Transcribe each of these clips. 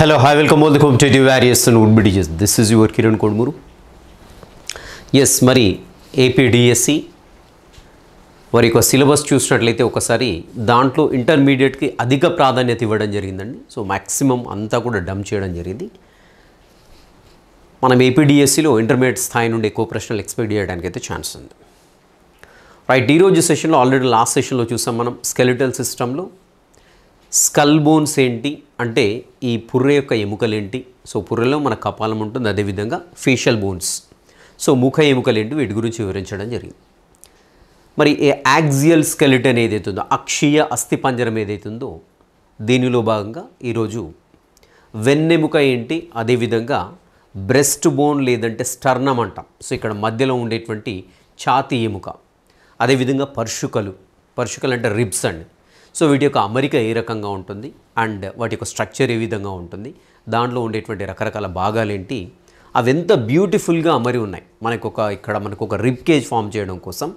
Hello hi, welcome all the home various and would be teachers. This is your Kiran Kodmuru. ఎస్ e. మరి APDSC వారి యొక్క syllabus చూసినట్లయితే ఒకసారి దాంట్లో ఇంటర్మీడియట్కి అధిక ప్రాధాన్యత ఇవ్వడం జరిగిందండి సో మ్యాక్సిమం అంతా కూడా డంప్ చేయడం జరిగింది మనం ఏపీడిఎస్సిలో e ఇంటర్మీడియట్ స్థాయి నుండి ఎక్కువ ప్రశ్నలు ఎక్స్పెక్ట్ చేయడానికి అయితే ఛాన్స్ ఉంది రైట్ ఈరోజు సెషన్లో ఆల్రెడీ లాస్ట్ సెషన్లో చూసాం మనం స్కెలిటల్ సిస్టంలో స్కల్ బోన్స్ ఏంటి అంటే ఈ పుర్రె యొక్క ఎముకలేంటి సో పుర్రెలో మన కపాలం ఉంటుంది అదేవిధంగా ఫేషియల్ బోన్స్ సో ముఖ ఎముకలేంటి వీటి గురించి వివరించడం జరిగింది మరి ఏ యాక్సియల్ స్కెలిటన్ ఏదైతుందో అక్షీయ అస్థిపంజరం ఏదైతుందో దీనిలో భాగంగా ఈరోజు వెన్నెముక ఏంటి అదేవిధంగా బ్రెస్ట్ బోన్ లేదంటే స్టర్నం అంటాం సో ఇక్కడ మధ్యలో ఉండేటువంటి ఛాతి ఎముక అదేవిధంగా పర్షుకలు పర్షుకలు అంటే రిబ్స్ అండి సో వీటి యొక్క అమరిక ఏ రకంగా ఉంటుంది అండ్ వాటి యొక్క స్ట్రక్చర్ ఏ విధంగా ఉంటుంది దాంట్లో ఉండేటువంటి రకరకాల భాగాలేంటి అవి ఎంత బ్యూటిఫుల్గా అమరి ఉన్నాయి మనకు ఒక ఇక్కడ మనకు ఒక రిప్ కేజ్ ఫామ్ చేయడం కోసం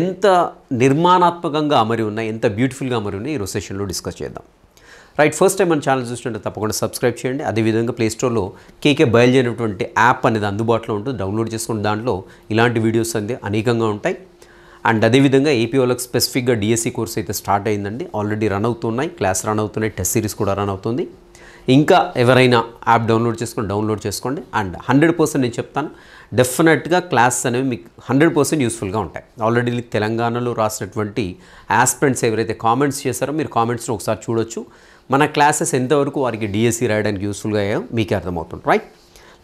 ఎంత నిర్మాణాత్మకంగా అమరి ఉన్నాయి ఎంత బ్యూటిఫుల్గా అమరి ఉన్నాయి ఈరోజు సెషన్లో డిస్కస్ చేద్దాం రైట్ ఫస్ట్ టైం మన ఛానల్ చూస్తుంటే తప్పకుండా సబ్స్క్రైబ్ చేయండి అదేవిధంగా ప్లేస్టోర్లో కేకే బయలుదేరినటువంటి యాప్ అనేది అందుబాటులో ఉంటుంది డౌన్లోడ్ చేసుకుని దాంట్లో ఇలాంటి వీడియోస్ అనేది అనేకంగా ఉంటాయి అండ్ అదేవిధంగా ఏపీ వాళ్ళకి స్పెసిఫిక్గా డిఎస్సి కోర్స్ అయితే స్టార్ట్ అయిందండి ఆల్రెడీ రన్ అవుతున్నాయి క్లాస్ రన్ అవుతున్నాయి టెస్ట్ సిరీస్ కూడా రన్ అవుతుంది ఇంకా ఎవరైనా యాప్ డౌన్లోడ్ చేసుకొని డౌన్లోడ్ చేసుకోండి అండ్ హండ్రెడ్ పర్సెంట్ నేను చెప్తాను డెఫినెట్గా క్లాస్ అనేవి మీకు హండ్రెడ్ పర్సెంట్ యూస్ఫుల్గా ఉంటాయి ఆల్రెడీ తెలంగాణలో రాసినటువంటి ఆస్పిరెంట్స్ ఎవరైతే కామెంట్స్ చేశారో మీరు కామెంట్స్ని ఒకసారి చూడొచ్చు మన క్లాసెస్ ఎంతవరకు వారికి డిఎస్సీ e రాయడానికి యూస్ఫుల్గా అయ్యాయో మీకే అర్థమవుతుంది రైట్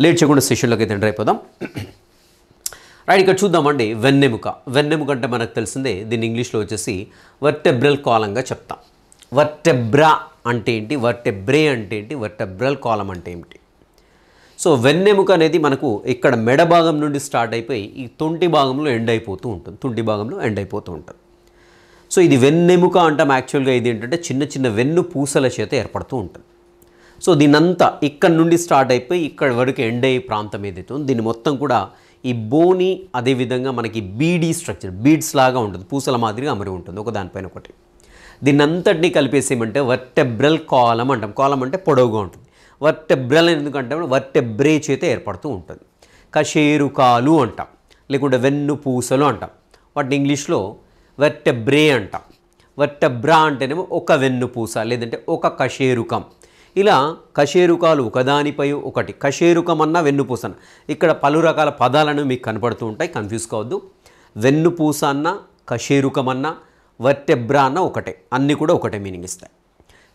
లేట్ చేయకుండా సెషన్లోకి అయితే అయిపోదాం రైట్ ఇక్కడ చూద్దామండి వెన్నెముక వెన్నెముక అంటే మనకు తెలిసిందే దీన్ని ఇంగ్లీష్లో వచ్చేసి వర్టెబ్రల్ కాలంగా చెప్తాం వర్టెబ్రా అంటే ఏంటి వర్టెబ్రే అంటే ఏంటి వర్టెబ్రల్ కాలం అంటే ఏమిటి సో వెన్నెముక అనేది మనకు ఇక్కడ మెడ భాగం నుండి స్టార్ట్ అయిపోయి ఈ తొంటి భాగంలో ఎండ్ అయిపోతూ ఉంటుంది తొంటి భాగంలో ఎండ్ అయిపోతూ ఉంటుంది సో ఇది వెన్నెముక అంటాం యాక్చువల్గా ఇది ఏంటంటే చిన్న చిన్న వెన్ను పూసల చేత ఏర్పడుతూ ఉంటుంది సో దీనంతా ఇక్కడ నుండి స్టార్ట్ అయిపోయి ఇక్కడ వరకు ఎండ్ అయ్యే ప్రాంతం ఏదైతే ఉందో దీన్ని మొత్తం కూడా ఈ బోని అదేవిధంగా మనకి బీడీ స్ట్రక్చర్ బీడ్స్ లాగా ఉంటుంది పూసల మాదిరిగా అమరి ఉంటుంది ఒక దానిపైన ఒకటి దీన్ని అంతటినీ కలిపేసేమంటే వర్టెబ్రల్ కాలం అంటాం కాలం అంటే పొడవుగా ఉంటుంది వర్టెబ్రల్ ఎందుకంటే వర్టెబ్రే చేత ఏర్పడుతూ ఉంటుంది కషేరుకాలు అంటాం లేకుంటే వెన్ను పూసలు అంటాం వాటిని ఇంగ్లీష్లో వర్టెబ్రే అంటాం వర్టెబ్రా అంటేనేమో ఒక వెన్ను పూస లేదంటే ఒక కషేరుకం ఇలా కషేరుకాలు ఒకదానిపై ఒకటి కషేరుకమన్నా వెన్నుపూస అన్న ఇక్కడ పలు రకాల పదాలను మీకు కనపడుతూ ఉంటాయి కన్ఫ్యూజ్ కావద్దు వెన్నుపూస అన్న కషేరుకమన్నా వర్తెబ్ర అన్న ఒకటే అన్నీ కూడా ఒకటే మీనింగ్ ఇస్తాయి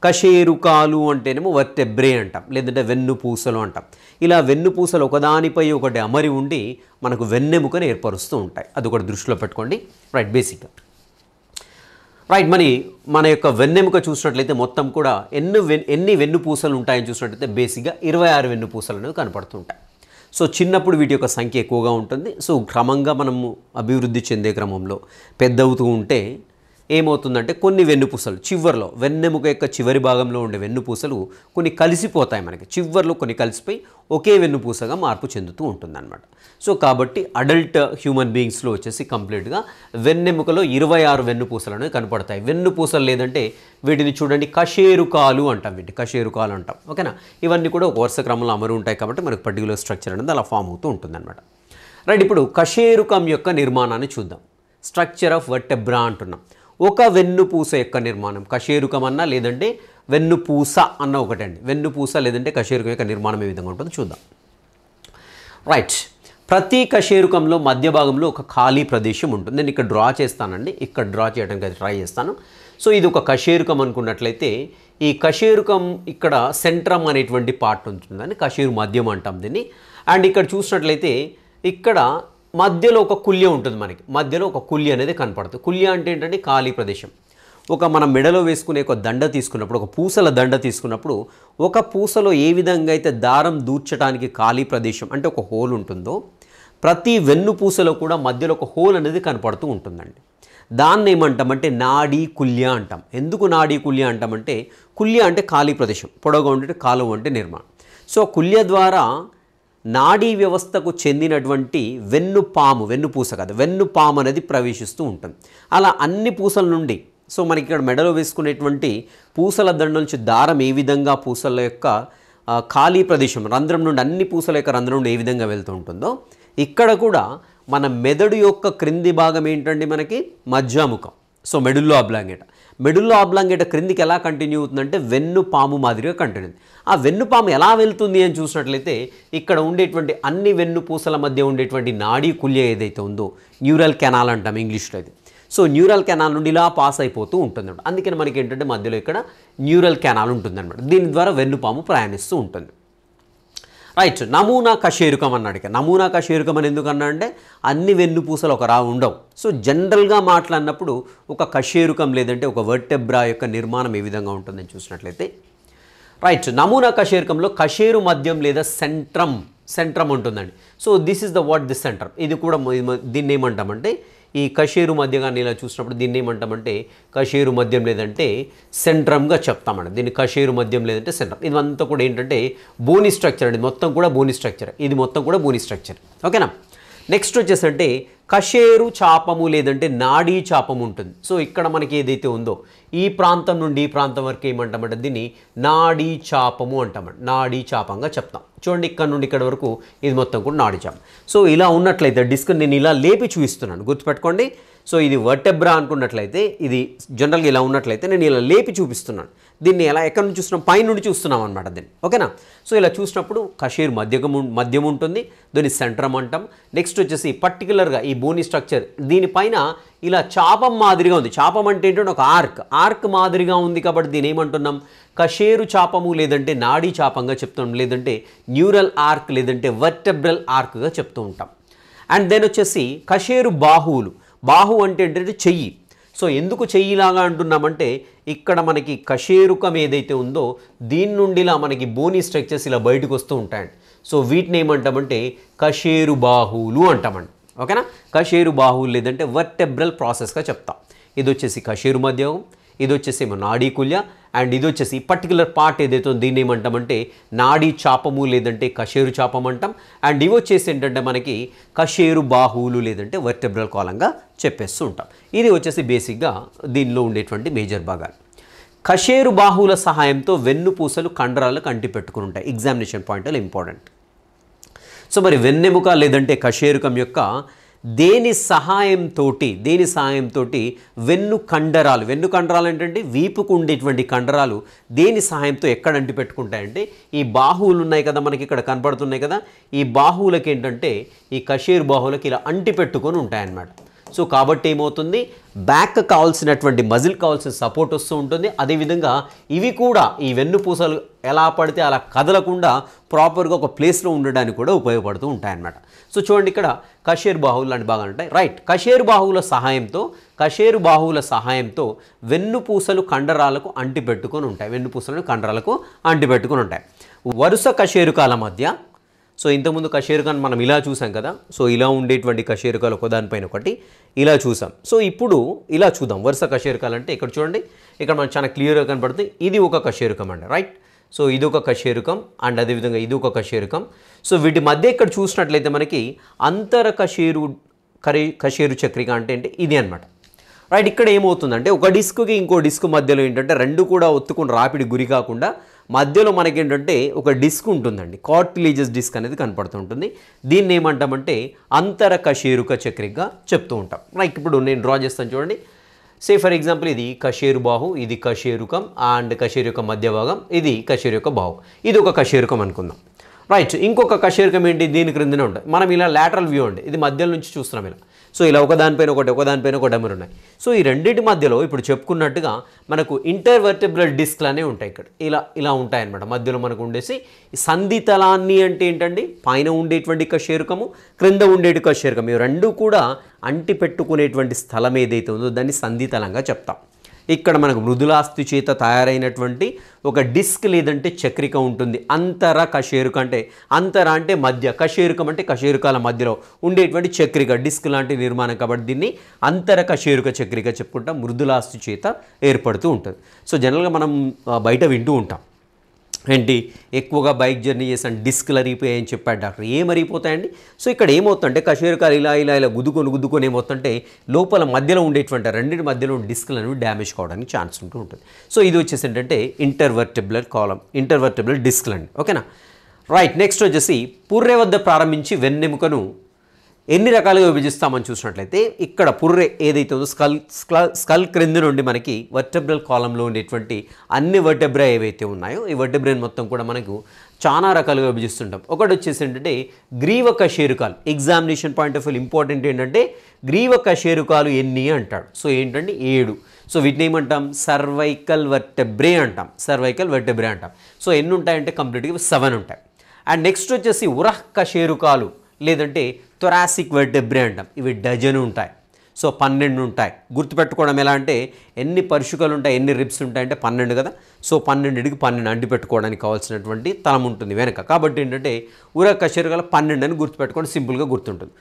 కషేరుకాలు అంటేనేమో వర్తెబ్రే అంటాం లేదంటే వెన్నుపూసలు అంటాం ఇలా వెన్నుపూసలు ఒకదానిపై ఒకటి అమరి ఉండి మనకు వెన్నెముకను ఏర్పరుస్తూ ఉంటాయి అది ఒకటి దృష్టిలో పెట్టుకోండి రైట్ బేసిక్గా రైట్ మరి మన యొక్క వెన్నెముక చూసినట్లయితే మొత్తం కూడా ఎన్ని వెన్ను ఎన్ని వెన్నుపూసలు ఉంటాయని చూసినట్లయితే బేసిక్గా ఇరవై ఆరు వెన్నుపూసలు అనేవి కనపడుతుంటాయి సో చిన్నప్పుడు వీటి యొక్క సంఖ్య ఎక్కువగా ఉంటుంది సో క్రమంగా మనము అభివృద్ధి చెందే క్రమంలో పెద్ద అవుతూ ఉంటే ఏమవుతుందంటే కొన్ని వెన్నుపూసలు చివరిలో వెన్నెముక యొక్క చివరి భాగంలో ఉండే వెన్నుపూసలు కొన్ని కలిసిపోతాయి మనకి చివరిలో కొన్ని కలిసిపోయి ఒకే వెన్నుపూసగా మార్పు చెందుతూ ఉంటుందన్నమాట సో కాబట్టి అడల్ట్ హ్యూమన్ బీయింగ్స్లో వచ్చేసి కంప్లీట్గా వెన్నెముకలో ఇరవై ఆరు వెన్నుపూసలను కనపడతాయి వెన్నుపూసలు లేదంటే వీటిని చూడండి కషేరుకాలు అంటాం వీటి కషేరుకాలు అంటాం ఓకేనా ఇవన్నీ కూడా వరుస క్రమంలో అమరు ఉంటాయి కాబట్టి మనకు పర్టికులర్ స్ట్రక్చర్ అనేది అలా ఫామ్ అవుతూ ఉంటుందన్నమాట రైట్ ఇప్పుడు కషేరుకం యొక్క నిర్మాణాన్ని చూద్దాం స్ట్రక్చర్ ఆఫ్ వెట్టెబ్రా అంటున్నాం ఒక వెన్నుపూస యొక్క నిర్మాణం కషేరుకం అన్నా లేదంటే వెన్నుపూస అన్న ఒకటండి వెన్నుపూస లేదంటే కషేరుకం యొక్క నిర్మాణం ఏ విధంగా ఉంటుందో చూద్దాం రైట్ ప్రతి కషేరుకంలో మధ్య భాగంలో ఒక ఖాళీ ప్రదేశం ఉంటుంది నేను ఇక్కడ డ్రా చేస్తానండి ఇక్కడ డ్రా చేయడానికి అయితే ట్రై చేస్తాను సో ఇది ఒక కషేరుకం అనుకున్నట్లయితే ఈ కషేరుకం ఇక్కడ సెంట్రమ్ అనేటువంటి పార్ట్ ఉంటుందని కషేరు మధ్యం అంటాం దీన్ని అండ్ ఇక్కడ చూసినట్లయితే ఇక్కడ మధ్యలో ఒక కుల్య ఉంటుంది మనకి మధ్యలో ఒక కుల్య అనేది కనపడుతుంది కుల్య అంటే ఏంటంటే ఖాళీ ప్రదేశం ఒక మనం మెడలో వేసుకునే ఒక దండ తీసుకున్నప్పుడు ఒక పూసల దండ తీసుకున్నప్పుడు ఒక పూసలో ఏ విధంగా అయితే దారం దూర్చడానికి ఖాళీ ప్రదేశం అంటే ఒక హోల్ ఉంటుందో ప్రతి వెన్ను పూసలో కూడా మధ్యలో ఒక హోల్ అనేది కనపడుతూ ఉంటుందండి దాన్ని ఏమంటామంటే నాడీ కుల్య అంటాం ఎందుకు నాడీ కుల్య అంటామంటే కుల్య అంటే ఖాళీ ప్రదేశం పొడవుగా ఉండే కాలువ అంటే నిర్మాణం సో కుల్య ద్వారా నాడీ వ్యవస్థకు చెందినటువంటి వెన్ను పాము వెన్ను పూస కదా వెన్ను పాము అనేది ప్రవేశిస్తూ ఉంటుంది అలా అన్ని పూసల నుండి సో మనకి ఇక్కడ మెడలో వేసుకునేటువంటి పూసల దండ నుంచి దారం ఏ విధంగా పూసల యొక్క ఖాళీ ప్రదేశం రంధ్రం నుండి అన్ని పూసల యొక్క రంధ్రం నుండి ఏ విధంగా వెళ్తూ ఉంటుందో ఇక్కడ కూడా మన మెదడు యొక్క క్రింది భాగం ఏంటండి మనకి మధ్యాముఖం సో మెడుల్లో అబ్లాంగేట మెడుల్లో ఆబ్లాంగేట క్రిందికి ఎలా కంటిన్యూ అవుతుందంటే వెన్ను పాము మాదిరిగా కంటిన్యూ ఆ వెన్ను పాము ఎలా వెళ్తుంది అని చూసినట్లయితే ఇక్కడ ఉండేటువంటి అన్ని వెన్ను పూసల మధ్య ఉండేటువంటి నాడీ కుల్య ఏదైతే ఉందో న్యూరల్ కెనాల్ అంటాం ఇంగ్లీష్లో అయితే సో న్యూరల్ కెనాల్ నుండి ఇలా పాస్ అయిపోతూ ఉంటుంది అందుకని మనకి ఏంటంటే మధ్యలో ఇక్కడ న్యూరల్ కెనాల్ ఉంటుందన్నమాట దీని ద్వారా వెన్నుపాము ప్రయాణిస్తూ ఉంటుంది రైట్ నమూనా కషేరుకం అన్నాడు ఇక నమూనా కషేరుకం అని ఎందుకు అన్నా అంటే అన్ని వెన్నుపూసలు ఒక రా ఉండవు సో జనరల్గా మాట్లాడినప్పుడు ఒక కషేరుకం లేదంటే ఒక వర్టెబ్రా యొక్క నిర్మాణం ఏ విధంగా ఉంటుందని చూసినట్లయితే రైట్ నమూనా కషేరుకంలో కషేరు మద్యం లేదా సెంట్రం సెంట్రం ఉంటుందండి so this is the what this centrum ఇది కూడా దీన్ని ఏమంటామంటే ఈ కషేరు మధ్య కానీ ఇలా చూసినప్పుడు దీన్ని ఏమంటామంటే కషేరు మద్యం లేదంటే సెంట్రమ్గా చెప్తామండి దీన్ని కషేరు మద్యం లేదంటే సెంట్రమ్ అంతా కూడా ఏంటంటే బోని స్ట్రక్చర్ అండి మొత్తం కూడా బోని స్ట్రక్చర్ ఇది మొత్తం కూడా బోని స్ట్రక్చర్ ఓకేనా నెక్స్ట్ వచ్చేసంటే కషేరు చాపము లేదంటే నాడీ చాపము ఉంటుంది సో ఇక్కడ మనకి ఏదైతే ఉందో ఈ ప్రాంతం నుండి ఈ ప్రాంతం వరకు ఏమంటామంటే దీన్ని నాడీ చాపము అంటామంట నాడీ చాపంగా చెప్తాం చూడండి ఇక్కడ నుండి ఇక్కడ వరకు ఇది మొత్తం కూడా నాడీ చాపం సో ఇలా ఉన్నట్లయితే డిస్క్ నేను ఇలా లేపి చూపిస్తున్నాను గుర్తుపెట్టుకోండి సో ఇది వర్టెబ్రా అనుకున్నట్లయితే ఇది జనరల్గా ఇలా ఉన్నట్లయితే నేను ఇలా లేపి చూపిస్తున్నాను దీన్ని ఎలా ఎక్కడి నుంచి చూస్తున్నాం పైన నుండి చూస్తున్నాం అనమాట దీన్ని ఓకేనా సో ఇలా చూసినప్పుడు కషీర్ మధ్యకము మధ్యం ఉంటుంది దీన్ని సెంట్రమ్ అంటాం నెక్స్ట్ వచ్చేసి పర్టికులర్గా ఈ బోని స్ట్రక్చర్ దీనిపైన ఇలా చాపం మాదిరిగా ఉంది చాపం అంటే ఏంటంటే ఒక ఆర్క్ ఆర్క్ మాదిరిగా ఉంది కాబట్టి దీని ఏమంటున్నాం కషేరు చాపము లేదంటే నాడీ చాపంగా చెప్తాం లేదంటే న్యూరల్ ఆర్క్ లేదంటే వర్టెబ్రల్ ఆర్క్గా చెప్తూ ఉంటాం అండ్ దెన్ వచ్చేసి కషేరు బాహువులు బాహు అంటే ఏంటంటే చెయ్యి సో ఎందుకు చెయ్యిలాగా అంటున్నామంటే ఇక్కడ మనకి కషేరుకం ఏదైతే ఉందో దీని నుండి ఇలా మనకి బోని స్ట్రక్చర్స్ ఇలా బయటకు వస్తూ ఉంటాయండి సో వీటిని ఏమంటామంటే కషేరు బాహువులు అంటామండి ఓకేనా కషేరు బాహువులు లేదంటే వర్టెబ్రల్ ప్రాసెస్గా చెప్తాం ఇది వచ్చేసి కషేరు మధ్యోగం ఇది వచ్చేసేమో కుల్య అండ్ ఇది వచ్చేసి పర్టికులర్ పార్ట్ ఏదైతే దీన్ని ఏమంటామంటే నాడీ చాపము లేదంటే కషేరు చాపం అంటాం అండ్ ఇవి వచ్చేసి ఏంటంటే మనకి కషేరు బాహువులు లేదంటే వర్టెబ్రల్ కాలంగా చెప్పేస్తూ ఉంటాం ఇది వచ్చేసి బేసిక్గా దీనిలో ఉండేటువంటి మేజర్ భాగాలు కషేరు బాహువుల సహాయంతో వెన్నుపూసలు కండరాలకు అంటి పెట్టుకుని ఉంటాయి ఎగ్జామినేషన్ పాయింట్లో ఇంపార్టెంట్ సో మరి వెన్నెముక లేదంటే కషేరుకం యొక్క దేని సహాయంతో దేని సహాయంతో వెన్ను కండరాలు వెన్ను కండరాలు ఏంటంటే వీపుకు ఉండేటువంటి కండరాలు దేని సహాయంతో ఎక్కడ అంటి పెట్టుకుంటాయంటే ఈ బాహువులు ఉన్నాయి కదా మనకి ఇక్కడ కనపడుతున్నాయి కదా ఈ బాహువులకి ఏంటంటే ఈ కషీర్ బాహువులకి ఇలా అంటి పెట్టుకొని ఉంటాయన్నమాట సో కాబట్టి ఏమవుతుంది బ్యాక్ కావాల్సినటువంటి మజిల్ కావాల్సిన సపోర్ట్ వస్తూ ఉంటుంది అదేవిధంగా ఇవి కూడా ఈ వెన్నుపూసలు ఎలా పడితే అలా కదలకుండా ప్రాపర్గా ఒక ప్లేస్లో ఉండడానికి కూడా ఉపయోగపడుతూ ఉంటాయన్నమాట సో చూడండి ఇక్కడ కషేరు బాహువులు లాంటి భాగాలు ఉంటాయి రైట్ కషేరు బాహువుల సహాయంతో కషేరు బాహువుల సహాయంతో వెన్నుపూసలు కండరాలకు అంటిపెట్టుకొని ఉంటాయి వెన్నుపూసలను కండరాలకు అంటిపెట్టుకొని ఉంటాయి వరుస కషేరుకాల మధ్య సో ఇంతకుముందు కషేరుకాన్ మనం ఇలా చూసాం కదా సో ఇలా ఉండేటువంటి కషేరుకాలు ఒకదానిపైన ఒకటి ఇలా చూసాం సో ఇప్పుడు ఇలా చూద్దాం వరుస కషేరుకాలు అంటే ఇక్కడ చూడండి ఇక్కడ మనం చాలా క్లియర్గా కనబడుతుంది ఇది ఒక కషేరుకం అండి రైట్ సో ఇది ఒక కషేరుకం అండ్ అదేవిధంగా ఇది ఒక కషేరుకం సో వీటి మధ్య ఇక్కడ చూసినట్లయితే మనకి అంతర కషేరు కరి కషేరు చక్రిక అంటే ఏంటి ఇది అనమాట రైట్ ఇక్కడ ఏమవుతుందంటే ఒక డిస్క్కి ఇంకో డిస్క్ మధ్యలో ఏంటంటే రెండు కూడా ఒత్తుకుని రాపిడి గురి కాకుండా మధ్యలో మనకేంటంటే ఒక డిస్క్ ఉంటుందండి కార్టిలేజెస్ డిస్క్ అనేది కనపడుతుంటుంది దీన్ని ఏమంటామంటే అంతరక షేరుక చక్రికగా చెప్తూ ఉంటాం లైక్ ఇప్పుడు నేను డ్రా చేస్తాను చూడండి సే ఫర్ ఎగ్జాంపుల్ ఇది కషేరు బాహు ఇది కషేరుకం అండ్ కషేరు యొక్క మధ్య భాగం ఇది కషేరు యొక్క బాహు ఇది ఒక కషేరుకం అనుకుందాం రైట్ ఇంకొక కషేరుకం ఏంటి దీని క్రిందనే ఉంటుంది మనం ఇలా లాటరల్ వ్యూ అండి ఇది మధ్యలో నుంచి చూస్తున్నాం ఇలా సో ఇలా ఒకదానిపైన ఒకటి ఒకదానిపైన ఒకటి డమర్ ఉన్నాయి సో ఈ రెండింటి మధ్యలో ఇప్పుడు చెప్పుకున్నట్టుగా మనకు ఇంటర్వర్టెబ్రల్ డిస్క్లు అనేవి ఉంటాయి ఇక్కడ ఇలా ఇలా ఉంటాయన్నమాట మధ్యలో మనకు ఉండేసి సంధి తలాన్ని అంటే ఏంటండి పైన ఉండేటువంటి కషేరుకము క్రింద ఉండేటి కషేరుకము ఇవి రెండు కూడా అంటి పెట్టుకునేటువంటి స్థలం ఏదైతే ఉందో దాన్ని సంధితలంగా చెప్తాం ఇక్కడ మనకు మృదులాస్థి చేత తయారైనటువంటి ఒక డిస్క్ లేదంటే చక్రిక ఉంటుంది అంతర కషేరుక అంటే అంతర అంటే మధ్య కషేరుకం అంటే కషేరుకాల మధ్యలో ఉండేటువంటి చక్రిక డిస్క్ లాంటి నిర్మాణం కాబట్టి దీన్ని అంతర కషేరుక చక్రిక చెప్పుకుంటాం మృదులాస్థి చేత ఏర్పడుతూ ఉంటుంది సో జనరల్గా మనం బయట వింటూ ఉంటాం ఏంటి ఎక్కువగా బైక్ జర్నీ చేశాను డిస్క్లు అరిగిపోయాయని చెప్పాడు డాక్టర్ ఏం అరిగిపోతాయండి సో ఇక్కడ ఏమవుతుందంటే కషేరకాలు ఇలా ఇలా ఇలా గుద్దుకొని గుద్దుకొని ఏమవుతుంటే లోపల మధ్యలో ఉండేటువంటి రెండింటి మధ్యలో డిస్క్లు అనేవి డ్యామేజ్ కావడానికి ఛాన్స్ ఉంటూ ఉంటుంది సో ఇది వచ్చేసి ఏంటంటే ఇంటర్వర్టిబులర్ కాలం ఇంటర్వర్టిబులర్ డిస్క్లు అండి ఓకేనా రైట్ నెక్స్ట్ వచ్చేసి పూర్రే వద్ద ప్రారంభించి వెన్నెముకను ఎన్ని రకాలుగా విభజిస్తామని చూసినట్లయితే ఇక్కడ పుర్రె ఏదైతే ఉందో స్కల్ స్కల్ స్కల్ క్రింది నుండి మనకి వర్టెబ్రల్ కాలంలో ఉండేటువంటి అన్ని వర్టెబ్రా ఏవైతే ఉన్నాయో ఈ వర్టెబ్రెన్ మొత్తం కూడా మనకు చాలా రకాలుగా విభజిస్తుంటాం ఒకటి వచ్చేసి ఏంటంటే గ్రీవక కషేరుకాలు examination point of view important ఏంటంటే గ్రీవక కషేరుకాలు ఎన్ని అంటాడు సో ఏంటంటే ఏడు సో వీటిని ఏమంటాం సర్వైకల్ వర్టెబ్రే అంటాం సర్వైకల్ వర్టెబ్రే అంటాం సో ఎన్ని ఉంటాయంటే కంప్లీట్గా సెవెన్ ఉంటాయి అండ్ నెక్స్ట్ వచ్చేసి ఉరహ్క కషేరుకాలు లేదంటే థొరాసిక్ వెర్టెబ్రే అంటాం ఇవి డజన్ ఉంటాయి సో పన్నెండు ఉంటాయి గుర్తుపెట్టుకోవడం ఎలా అంటే ఎన్ని పరిశుకలు ఉంటాయి ఎన్ని రిబ్స్ ఉంటాయి అంటే పన్నెండు కదా సో పన్నెండుకి పన్నెండు అంటి పెట్టుకోవడానికి కావాల్సినటువంటి తలం ఉంటుంది వెనక కాబట్టి ఏంటంటే ఉరక గల పన్నెండు అని గుర్తుపెట్టుకోండి సింపుల్గా గుర్తుంటుంది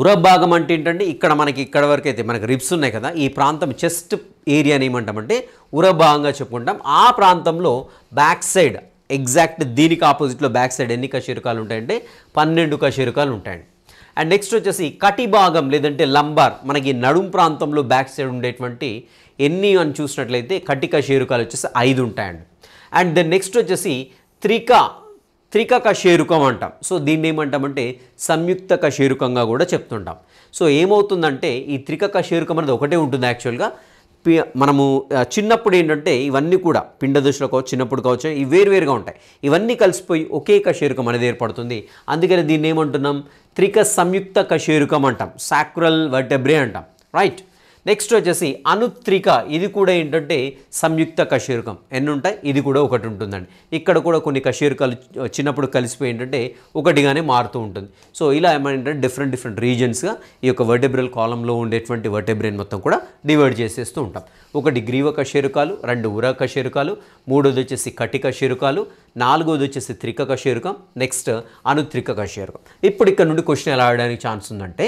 ఉర భాగం అంటే ఏంటంటే ఇక్కడ మనకి ఇక్కడ వరకు అయితే మనకి రిబ్స్ ఉన్నాయి కదా ఈ ప్రాంతం చెస్ట్ ఏరియాని ఏమంటామంటే ఉర భాగంగా చెప్పుకుంటాం ఆ ప్రాంతంలో బ్యాక్ సైడ్ ఎగ్జాక్ట్ దీనికి ఆపోజిట్లో బ్యాక్ సైడ్ ఎన్ని కశీరకాలు ఉంటాయంటే పన్నెండు కశీరకాలు ఉంటాయండి అండ్ నెక్స్ట్ వచ్చేసి కటి భాగం లేదంటే లంబార్ మనకి నడుం ప్రాంతంలో బ్యాక్ సైడ్ ఉండేటువంటి ఎన్ని అని చూసినట్లయితే కటిక షేరుకాలు వచ్చేసి ఐదు ఉంటాయండి అండ్ దెన్ నెక్స్ట్ వచ్చేసి త్రిక త్రికక షేరుకం అంటాం సో దీన్ని ఏమంటామంటే సంయుక్త కషేరుకంగా కూడా చెప్తుంటాం సో ఏమవుతుందంటే ఈ త్రికక షేరుకం అనేది ఒకటే ఉంటుంది యాక్చువల్గా మనము చిన్నప్పుడు ఏంటంటే ఇవన్నీ కూడా పిండ దశలో కావచ్చు చిన్నప్పుడు కావచ్చు ఇవి వేరువేరుగా ఉంటాయి ఇవన్నీ కలిసిపోయి ఒకే కషేరుకం అనేది ఏర్పడుతుంది అందుకని దీన్ని ఏమంటున్నాం త్రిక సంయుక్త కషేరుకం అంటాం సాక్రల్ వర్టెబ్రే అంటాం రైట్ నెక్స్ట్ వచ్చేసి అనుత్రిక ఇది కూడా ఏంటంటే సంయుక్త కశీరకం ఎన్ని ఉంటాయి ఇది కూడా ఒకటి ఉంటుందండి ఇక్కడ కూడా కొన్ని కశీరకాలు చిన్నప్పుడు కలిసిపోయి ఏంటంటే ఒకటిగానే మారుతూ ఉంటుంది సో ఇలా ఏమంటే డిఫరెంట్ డిఫరెంట్ రీజన్స్గా ఈ యొక్క వర్టెబ్రల్ కాలంలో ఉండేటువంటి వర్టెబ్రెయిన్ మొత్తం కూడా డివైడ్ చేసేస్తూ ఉంటాం ఒకటి గ్రీవ కశీరకాలు రెండు ఉర కశీరకాలు మూడోది వచ్చేసి కటిక శీరకాలు నాలుగోది వచ్చేసి త్రిక కశీరకం నెక్స్ట్ అనుత్రిక కశీరకం ఇప్పుడు ఇక్కడ నుండి క్వశ్చన్ ఎలా ఆడడానికి ఛాన్స్ ఉందంటే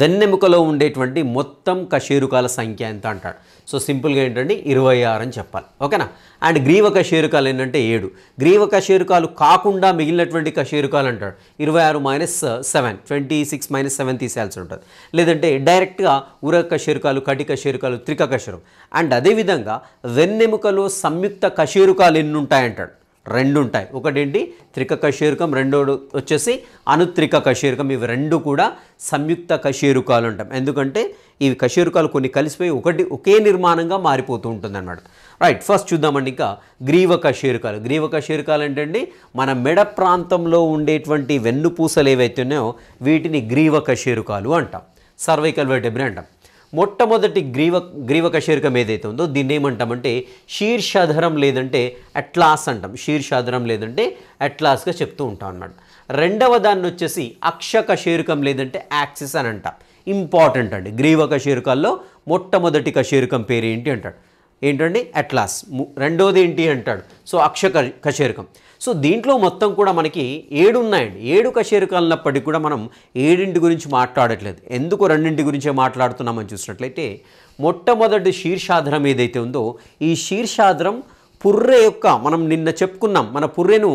వెన్నెముకలో ఉండేటువంటి మొత్తం కషేరుకాల సంఖ్య ఎంత అంటాడు సో సింపుల్గా ఏంటంటే ఇరవై ఆరు అని చెప్పాలి ఓకేనా అండ్ గ్రీవ కశేరుకాలు ఏంటంటే ఏడు గ్రీవ కశేరుకాలు కాకుండా మిగిలినటువంటి కషేరుకాలు అంటాడు ఇరవై ఆరు minus seven twenty six minus seven తీసేయాల్సి ఉంటుంది లేదంటే డైరెక్ట్గా ఉర కషేరుకాలు కటి కషేరుకాలు త్రిక కషేరు అండ్ అదేవిధంగా వెన్నెముకలో సంయుక్త కషేరుకాలు ఎన్ని ఉంటాయంటాడు రెండు ఉంటాయి ఒకటేంటి త్రిక కషేరుకం రెండోడు వచ్చేసి అనుత్రిక కషేరుకం ఇవి రెండు కూడా సంయుక్త కషేరుకాలు ఉంటాయి ఎందుకంటే ఇవి కషేరుకాలు కొన్ని కలిసిపోయి ఒకటి ఒకే నిర్మాణంగా మారిపోతూ ఉంటుందన్నమాట రైట్ ఫస్ట్ చూద్దామండి ఇంకా గ్రీవ కషేరుకాలు గ్రీవ కషేరుకాలు ఏంటండి మన మెడ ప్రాంతంలో ఉండేటువంటి వెన్నుపూసలు ఏవైతే ఉన్నాయో వీటిని గ్రీవ కషేరుకాలు అంటాం సర్వైకల్ వేటెబ్రి అంటాం మొట్టమొదటి గ్రీవ గ్రీవ కషేరకం ఏదైతే ఉందో దీన్ని ఏమంటామంటే శీర్షధరం లేదంటే అట్లాస్ అంటాం శీర్షధరం లేదంటే అట్లాస్గా చెప్తూ ఉంటాం అన్నమాట రెండవ దాన్ని వచ్చేసి అక్షక శీర్షకం లేదంటే యాక్సిస్ అని అంటాం ఇంపార్టెంట్ అండి గ్రీవ శీర్షకాల్లో మొట్టమొదటి కశీర్కం పేరు ఏంటి అంటాడు ఏంటండి అట్లాస్ రెండవది ఏంటి అంటాడు సో అక్ష కశీర్కం సో దీంట్లో మొత్తం కూడా మనకి ఏడు ఉన్నాయండి ఏడు కషేరుకాలన్నప్పటికీ కూడా మనం ఏడింటి గురించి మాట్లాడట్లేదు ఎందుకు రెండింటి గురించే మాట్లాడుతున్నామని చూసినట్లయితే మొట్టమొదటి శీర్షాధరం ఏదైతే ఉందో ఈ శీర్షాధరం పుర్రె యొక్క మనం నిన్న చెప్పుకున్నాం మన పుర్రెను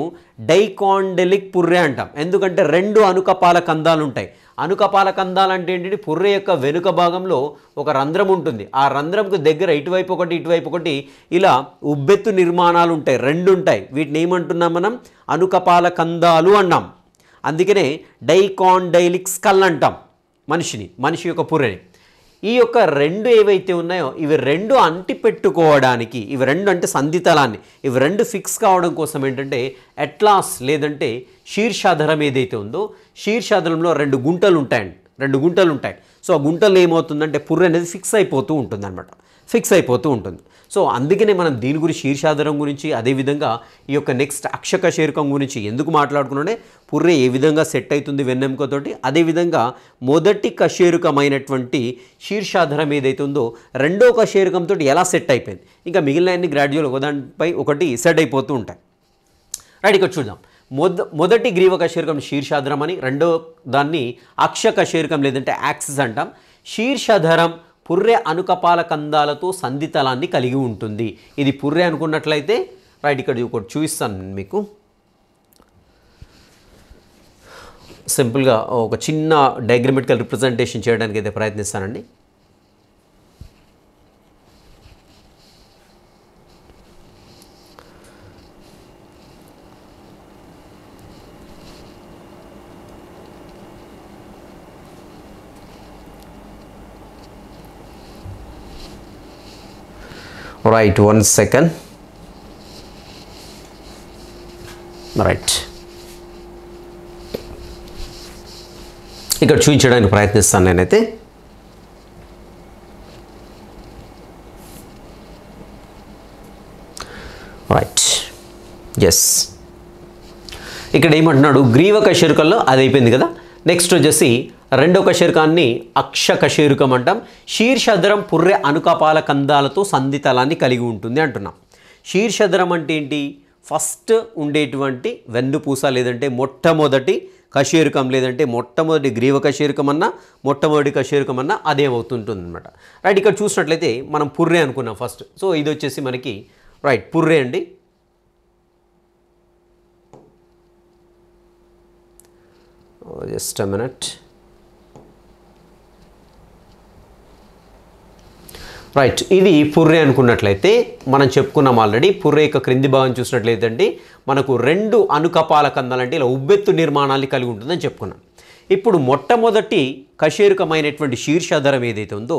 డైకాండెలిక్ పుర్రె అంటాం ఎందుకంటే రెండు అనుకపాల కందాలు ఉంటాయి అనుకపాల కందాలు అంటే ఏంటంటే పుర్రె యొక్క వెనుక భాగంలో ఒక రంధ్రం ఉంటుంది ఆ రంధ్రంకు దగ్గర ఇటువైపు ఒకటి ఇటువైపు ఒకటి ఇలా ఉబ్బెత్తు నిర్మాణాలు ఉంటాయి రెండు ఉంటాయి వీటిని ఏమంటున్నాం మనం అనుకపాల కందాలు అన్నాం అందుకనే డైకాన్ డైలిక్స్ కళ్ళు అంటాం మనిషిని మనిషి యొక్క పుర్రెని ఈ యొక్క రెండు ఏవైతే ఉన్నాయో ఇవి రెండు అంటి పెట్టుకోవడానికి ఇవి రెండు అంటే సంధితలాన్ని ఇవి రెండు ఫిక్స్ కావడం కోసం ఏంటంటే అట్లాస్ లేదంటే శీర్షాధరం ఏదైతే ఉందో శీర్షాధరంలో రెండు గుంటలు ఉంటాయండి రెండు గుంటలు ఉంటాయి సో ఆ గుంటలు ఏమవుతుందంటే పుర్రె అనేది ఫిక్స్ అయిపోతూ ఉంటుంది అనమాట ఫిక్స్ అయిపోతూ ఉంటుంది సో అందుకనే మనం దీని గురించి శీర్షాధరం గురించి అదేవిధంగా ఈ యొక్క నెక్స్ట్ అక్షక శీర్కం గురించి ఎందుకు మాట్లాడుకున్నాడే పుర్రె ఏ విధంగా సెట్ అవుతుంది వెన్నెముకతోటి అదేవిధంగా మొదటి కశేరుకమైనటువంటి శీర్షాధరం ఏదైతే ఉందో రెండో కశేరుకంతో ఎలా సెట్ అయిపోయింది ఇంకా మిగిలిన అన్ని గ్రాడ్యువల్ ఒకదానిపై ఒకటి సెట్ అయిపోతూ ఉంటాయి రైట్ ఇక్కడ చూద్దాం మొద మొదటి గ్రీవ శీర్కం శీర్షాధరం అని రెండో దాన్ని అక్షక శీర్కం లేదంటే యాక్సిస్ అంటాం శీర్షధరం పుర్రె అనుకపాల కందాలతో సంధితలాన్ని కలిగి ఉంటుంది ఇది పుర్రె అనుకున్నట్లయితే రైట్ ఇక్కడ ఒకటి చూపిస్తాను మీకు సింపుల్గా ఒక చిన్న డయాగ్రమెటికల్ రిప్రజెంటేషన్ చేయడానికి అయితే ప్రయత్నిస్తానండి right one second రైట్ ఇక్కడ చూపించడానికి ప్రయత్నిస్తాను నేనైతే రైట్ ఎస్ ఇక్కడ ఏమంటున్నాడు గ్రీవక షరుకల్లో అది అయిపోయింది కదా నెక్స్ట్ వచ్చేసి రెండో కశీర్కాన్ని అక్ష కశీరుకం అంటాం శీర్షధరం పుర్రె అనుకపాల కందాలతో సంధితలాన్ని కలిగి ఉంటుంది అంటున్నాం శీర్షధరం అంటే ఏంటి ఫస్ట్ ఉండేటువంటి వెన్నుపూస లేదంటే మొట్టమొదటి కశీరుకం లేదంటే మొట్టమొదటి గ్రీవ కశీరుకం అన్నా మొట్టమొదటి కశీరుకం అన్నా అదే అవుతుంటుంది అనమాట రైట్ ఇక్కడ చూసినట్లయితే మనం పుర్రే అనుకున్నాం ఫస్ట్ సో ఇది వచ్చేసి మనకి రైట్ పుర్రే అండి జస్ట్ అ మినిట్ రైట్ ఇది పుర్రే అనుకున్నట్లయితే మనం చెప్పుకున్నాం ఆల్రెడీ పుర్రే యొక్క క్రింది భాగం చూసినట్లయితే అండి మనకు రెండు అనుకపాల కందాలంటే ఇలా ఉబ్బెత్తు నిర్మాణాన్ని కలిగి ఉంటుందని చెప్పుకున్నాం ఇప్పుడు మొట్టమొదటి కశేరుకమైనటువంటి శీర్షధరం ఏదైతే ఉందో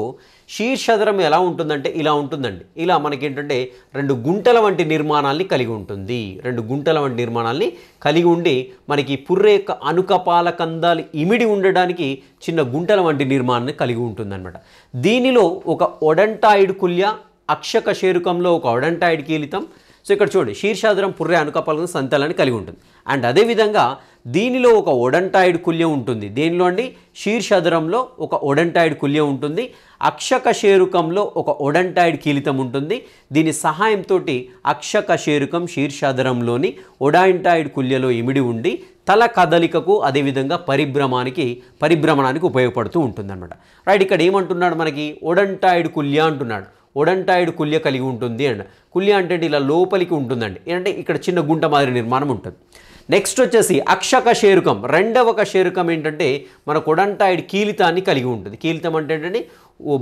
శీర్షధరం ఎలా ఉంటుందంటే ఇలా ఉంటుందండి ఇలా మనకేంటంటే రెండు గుంటల వంటి నిర్మాణాన్ని కలిగి ఉంటుంది రెండు గుంటల వంటి నిర్మాణాల్ని కలిగి ఉండి మనకి పుర్ర యొక్క అనుకపాల కందాలు ఇమిడి ఉండడానికి చిన్న గుంటల వంటి నిర్మాణాన్ని కలిగి ఉంటుందన్నమాట దీనిలో ఒక ఒడంటాయిడ్ కుల్య అక్ష శేరుకంలో ఒక ఒడంటాయిడ్ కీలితం సో ఇక్కడ చూడండి శీర్షాధరం పుర్రె అనుకపాలకు సంతలాన్ని కలిగి ఉంటుంది అండ్ అదేవిధంగా దీనిలో ఒక ఒడంటాయిడ్ కుల్యం ఉంటుంది దేనిలో అండి శీర్షధరంలో ఒక ఒడంటాయిడ్ కుల్యం ఉంటుంది అక్షక ఒక ఒడంటాయిడ్ కీలితం ఉంటుంది దీని సహాయంతో అక్షక శేరుకం శీర్షాధరంలోని ఒడాంటాయిడ్ కుల్యలో ఇమిడి ఉండి తల కదలికకు అదేవిధంగా పరిభ్రమానికి పరిభ్రమణానికి ఉపయోగపడుతూ ఉంటుందన్నమాట రైట్ ఇక్కడ ఏమంటున్నాడు మనకి ఒడంటాయిడ్ కుల్య అంటున్నాడు ఒడంటాయిడ్ కుల్య కలిగి ఉంటుంది అండ్ కుల్య అంటే ఇలా లోపలికి ఉంటుందండి ఏంటంటే ఇక్కడ చిన్న గుంట మాదిరి నిర్మాణం ఉంటుంది నెక్స్ట్ వచ్చేసి అక్షక షేరుకం రెండవ కషేరుకం ఏంటంటే మన కొడంటాయిడ్ కీలితాన్ని కలిగి ఉంటుంది కీలితం అంటే ఏంటంటే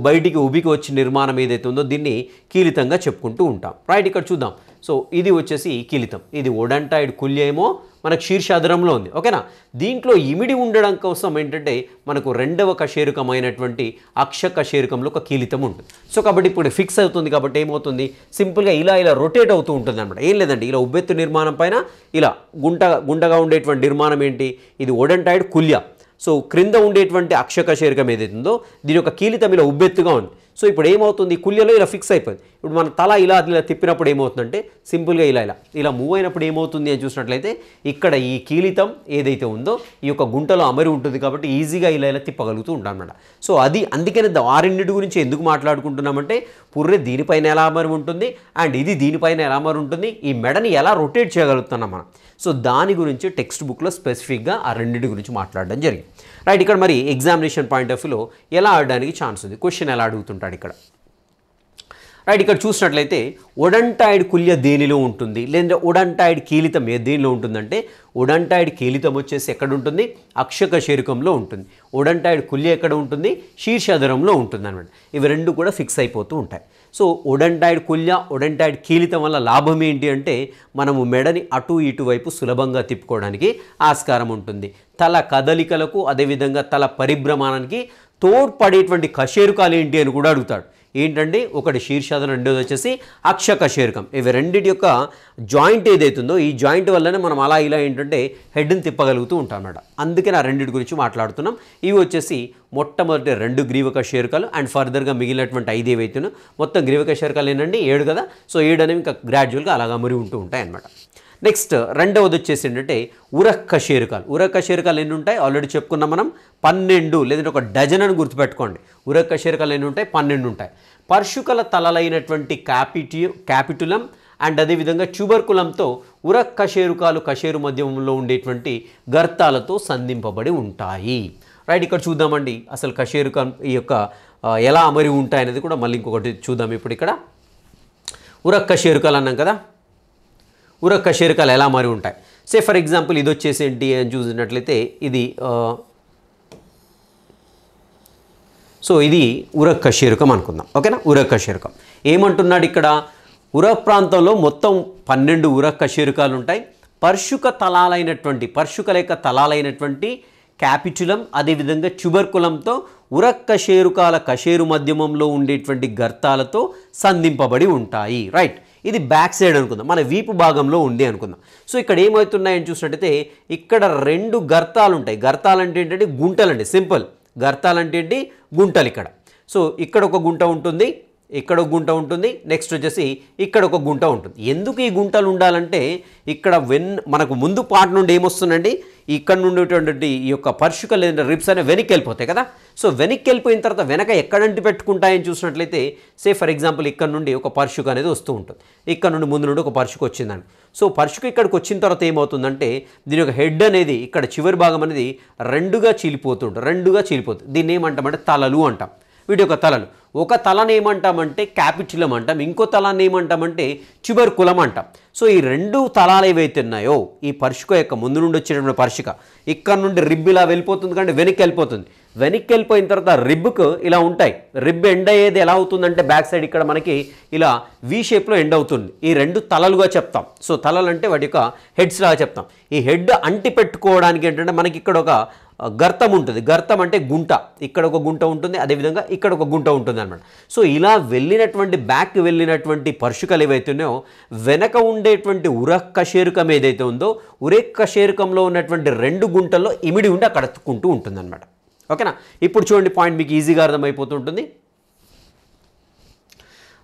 బయటికి ఉబికి వచ్చి నిర్మాణం ఏదైతే ఉందో దీన్ని కీలితంగా చెప్పుకుంటూ ఉంటాం రైట్ ఇక్కడ చూద్దాం సో ఇది వచ్చేసి కీలితం ఇది ఒడంటాయిడ్ కుల్యేమో మనకు శీర్షాధరంలో ఉంది ఓకేనా దీంట్లో ఇమిడి ఉండడం కోసం ఏంటంటే మనకు రెండవ కషేరుకమైనటువంటి అక్ష కషేరుకంలో ఒక కీలితం ఉంటుంది సో కాబట్టి ఇప్పుడు ఫిక్స్ అవుతుంది కాబట్టి ఏమవుతుంది సింపుల్గా ఇలా ఇలా రొటేట్ అవుతూ ఉంటుంది అనమాట ఏం లేదండి ఇలా ఉబ్బెత్తు నిర్మాణం పైన ఇలా గుంట గుండగా ఉండేటువంటి నిర్మాణం ఏంటి ఇది ఒడంటాయిడ్ కుల్య సో క్రింద ఉండేటువంటి అక్షక శరీరం ఏదైతుందో దీని యొక్క కీలితం ఇలా ఉబ్బెత్తుగా ఉంది సో ఇప్పుడు ఏమవుతుంది కుల్యలో ఇలా ఫిక్స్ అయిపోయింది ఇప్పుడు మన తల ఇలా ఇలా తిప్పినప్పుడు ఏమవుతుందంటే సింపుల్గా ఇలా ఇలా ఇలా మూవ్ అయినప్పుడు ఏమవుతుంది అని చూసినట్లయితే ఇక్కడ ఈ కీలితం ఏదైతే ఉందో ఈ యొక్క గుంటలో అమరి ఉంటుంది కాబట్టి ఈజీగా ఇలా ఇలా తిప్పగలుగుతూ ఉంటానమాట సో అది అందుకనే ఆ గురించి ఎందుకు మాట్లాడుకుంటున్నామంటే పుర్రె దీనిపైన ఎలా అమరి ఉంటుంది అండ్ ఇది దీనిపైన ఎలా అమరి ఉంటుంది ఈ మెడని ఎలా రొటేట్ చేయగలుగుతున్నాం మనం సో దాని గురించి టెక్స్ట్ బుక్లో స్పెసిఫిక్గా ఆ రెండింటి గురించి మాట్లాడడం జరిగింది రైట్ ఇక్కడ మరి ఎగ్జామినేషన్ పాయింట్ ఆఫ్ వ్యూలో ఎలా ఆడడానికి ఛాన్స్ ఉంది క్వశ్చన్ ఎలా అడుగుతుంటాడు ఇక్కడ రైట్ ఇక్కడ చూసినట్లయితే ఒడంటాయిడ్ కుల్య దేనిలో ఉంటుంది లేదా ఒడంటాయిడ్ కీలితం ఏ దేనిలో ఉంటుందంటే ఒడంటాయిడ్ కీలితం వచ్చేసి ఎక్కడ ఉంటుంది అక్షక శరీకంలో ఉంటుంది ఒడంటాయిడ్ కుల్య ఎక్కడ ఉంటుంది శీర్షధరంలో ఉంటుంది అనమాట ఇవి రెండు కూడా ఫిక్స్ అయిపోతూ ఉంటాయి సో ఒడంటాయిడ్ కుల్య ఒడంటాయిడ్ కీలితం వల్ల లాభం ఏంటి అంటే మనము మెడని అటు ఇటువైపు సులభంగా తిప్పుకోవడానికి ఆస్కారం ఉంటుంది తల కదలికలకు అదేవిధంగా తల పరిభ్రమానికి తోడ్పడేటువంటి కషేరుకాలు ఏంటి అని కూడా అడుగుతాడు ఏంటండి ఒకటి శీర్షాదం రెండోది వచ్చేసి అక్షక శీర్కం ఇవి రెండింటి యొక్క జాయింట్ ఏదైతుందో ఈ జాయింట్ వల్లనే మనం అలా ఇలా ఏంటంటే హెడ్ని తిప్పగలుగుతూ ఉంటాం అన్నమాట అందుకే నా రెండింటి గురించి మాట్లాడుతున్నాం ఇవి వచ్చేసి మొట్టమొదటి రెండు గ్రీవక శీర్కాలు అండ్ ఫర్దర్గా మిగిలినటువంటి ఐదు ఏవైతున్నాయో మొత్తం గ్రీవక శీర్కాలు ఏంటండి ఏడు కదా సో ఏడు అనేవి ఇంకా గ్రాడ్యువల్గా అలాగా మురి ఉంటూ ఉంటాయి అన్నమాట నెక్స్ట్ రెండవది వచ్చేసి ఏంటంటే ఉరక్క షేరుకాలు ఉరక్క షేరుకాలు ఎన్ని ఉంటాయి ఆల్రెడీ చెప్పుకున్నాం మనం పన్నెండు లేదంటే ఒక డజన్ అని గుర్తుపెట్టుకోండి ఉరక్క షేరుకాలు ఎన్ని ఉంటాయి పన్నెండు ఉంటాయి పర్షుకల తలలైనటువంటి క్యాపిటి క్యాపిటులం అండ్ అదేవిధంగా ట్యూబర్కులంతో ఉర కషేరుకాలు కషేరు మధ్యంలో ఉండేటువంటి గర్తాలతో సంధింపబడి ఉంటాయి రైట్ ఇక్కడ చూద్దామండి అసలు కషేరుకం ఈ యొక్క ఎలా అమరి ఉంటాయనేది కూడా మళ్ళీ ఇంకొకటి చూద్దాం ఇప్పుడు ఇక్కడ ఉరక్క షేరుకాలు అన్నాం కదా ఉరక్క షేరికాలు ఎలా మారి ఉంటాయి సే ఫర్ ఎగ్జాంపుల్ ఇది వచ్చేసి ఏంటి అని చూసినట్లయితే ఇది సో ఇది ఉరక్క షేరుకం అనుకుందాం ఓకేనా ఉరక్క షేరుకం ఏమంటున్నాడు ఇక్కడ ఉర ప్రాంతంలో మొత్తం పన్నెండు ఉరక్క షేరుకాలు ఉంటాయి పర్షుక తలాలైనటువంటి పర్షుకల యొక్క తలాలైనటువంటి క్యాపిచులం అదేవిధంగా చుబర్కులంతో ఉరక్క షేరుకాల కషేరు మధ్యమంలో ఉండేటువంటి గర్తాలతో సంధింపబడి ఉంటాయి రైట్ ఇది బ్యాక్ సైడ్ అనుకుందాం మన వీపు భాగంలో ఉంది అనుకుందాం సో ఇక్కడ ఏమవుతున్నాయని చూసినట్టయితే ఇక్కడ రెండు గర్తాలు ఉంటాయి గర్తాలు అంటే ఏంటంటే గుంటలు అండి సింపుల్ గర్తాలు అంటే ఏంటి గుంటలు ఇక్కడ సో ఇక్కడ ఒక గుంట ఉంటుంది ఇక్కడ ఒక గుంట ఉంటుంది నెక్స్ట్ వచ్చేసి ఇక్కడ ఒక గుంట ఉంటుంది ఎందుకు ఈ గుంటలు ఉండాలంటే ఇక్కడ వెన్ మనకు ముందు పాటు నుండి ఏమొస్తుందండి ఇక్కడ నుండి ఈ యొక్క పరుషుక లేదా రిబ్స్ అనేవి వెనక్కి వెళ్ళిపోతాయి కదా సో వెనక్కి వెళ్ళిపోయిన తర్వాత వెనక ఎక్కడంటి పెట్టుకుంటాయని చూసినట్లయితే సే ఫర్ ఎగ్జాంపుల్ ఇక్కడ నుండి ఒక పరుషుక అనేది వస్తూ ఉంటుంది ఇక్కడ నుండి ముందు నుండి ఒక పరుషుక వచ్చిందండి సో పరుషుక ఇక్కడికి వచ్చిన తర్వాత ఏమవుతుందంటే దీని యొక్క హెడ్ అనేది ఇక్కడ చివరి భాగం అనేది రెండుగా చీలిపోతుంటుంది రెండుగా చీలిపోతుంది దీన్ని ఏమంటామంటే తలలు అంటాం వీటి యొక్క తలలు ఒక తలని ఏమంటామంటే క్యాపిటలం అంటాం ఇంకో తలాన్ని ఏమంటామంటే చివరి కులం అంటాం సో ఈ రెండు తలాలు ఏవైతే ఉన్నాయో ఈ పరుషిక యొక్క ముందు నుండి వచ్చేటటువంటి పర్షిక ఇక్కడ నుండి రిబ్ ఇలా వెళ్ళిపోతుంది కంటే వెనక్కి వెళ్ళిపోతుంది వెనక్కి వెళ్ళిపోయిన తర్వాత రిబ్కు ఇలా ఉంటాయి రిబ్ ఎండ్ అయ్యేది ఎలా అవుతుందంటే బ్యాక్ సైడ్ ఇక్కడ మనకి ఇలా వి షేప్లో ఎండ్ అవుతుంది ఈ రెండు తలలుగా చెప్తాం సో తలలు అంటే వాటి యొక్క హెడ్స్ లాగా చెప్తాం ఈ హెడ్ అంటి పెట్టుకోవడానికి ఏంటంటే మనకి ఇక్కడ ఒక గర్తం ఉంటుంది గర్తం అంటే గుంట ఇక్కడ ఒక గుంట ఉంటుంది అదేవిధంగా ఇక్కడ ఒక గుంట ఉంటుంది అనమాట సో ఇలా వెళ్ళినటువంటి బ్యాక్ వెళ్ళినటువంటి పరుషుకలు ఏవైతే వెనక ఉండేటువంటి ఉరక్క శేరుకం ఏదైతే ఉందో ఉరెక్క శేరుకంలో ఉన్నటువంటి రెండు గుంటల్లో ఇమిడి ఉండి అక్కడ అతుక్కుంటూ ఉంటుంది అనమాట ఓకేనా ఇప్పుడు చూడండి పాయింట్ మీకు ఈజీగా అర్థమైపోతుంటుంది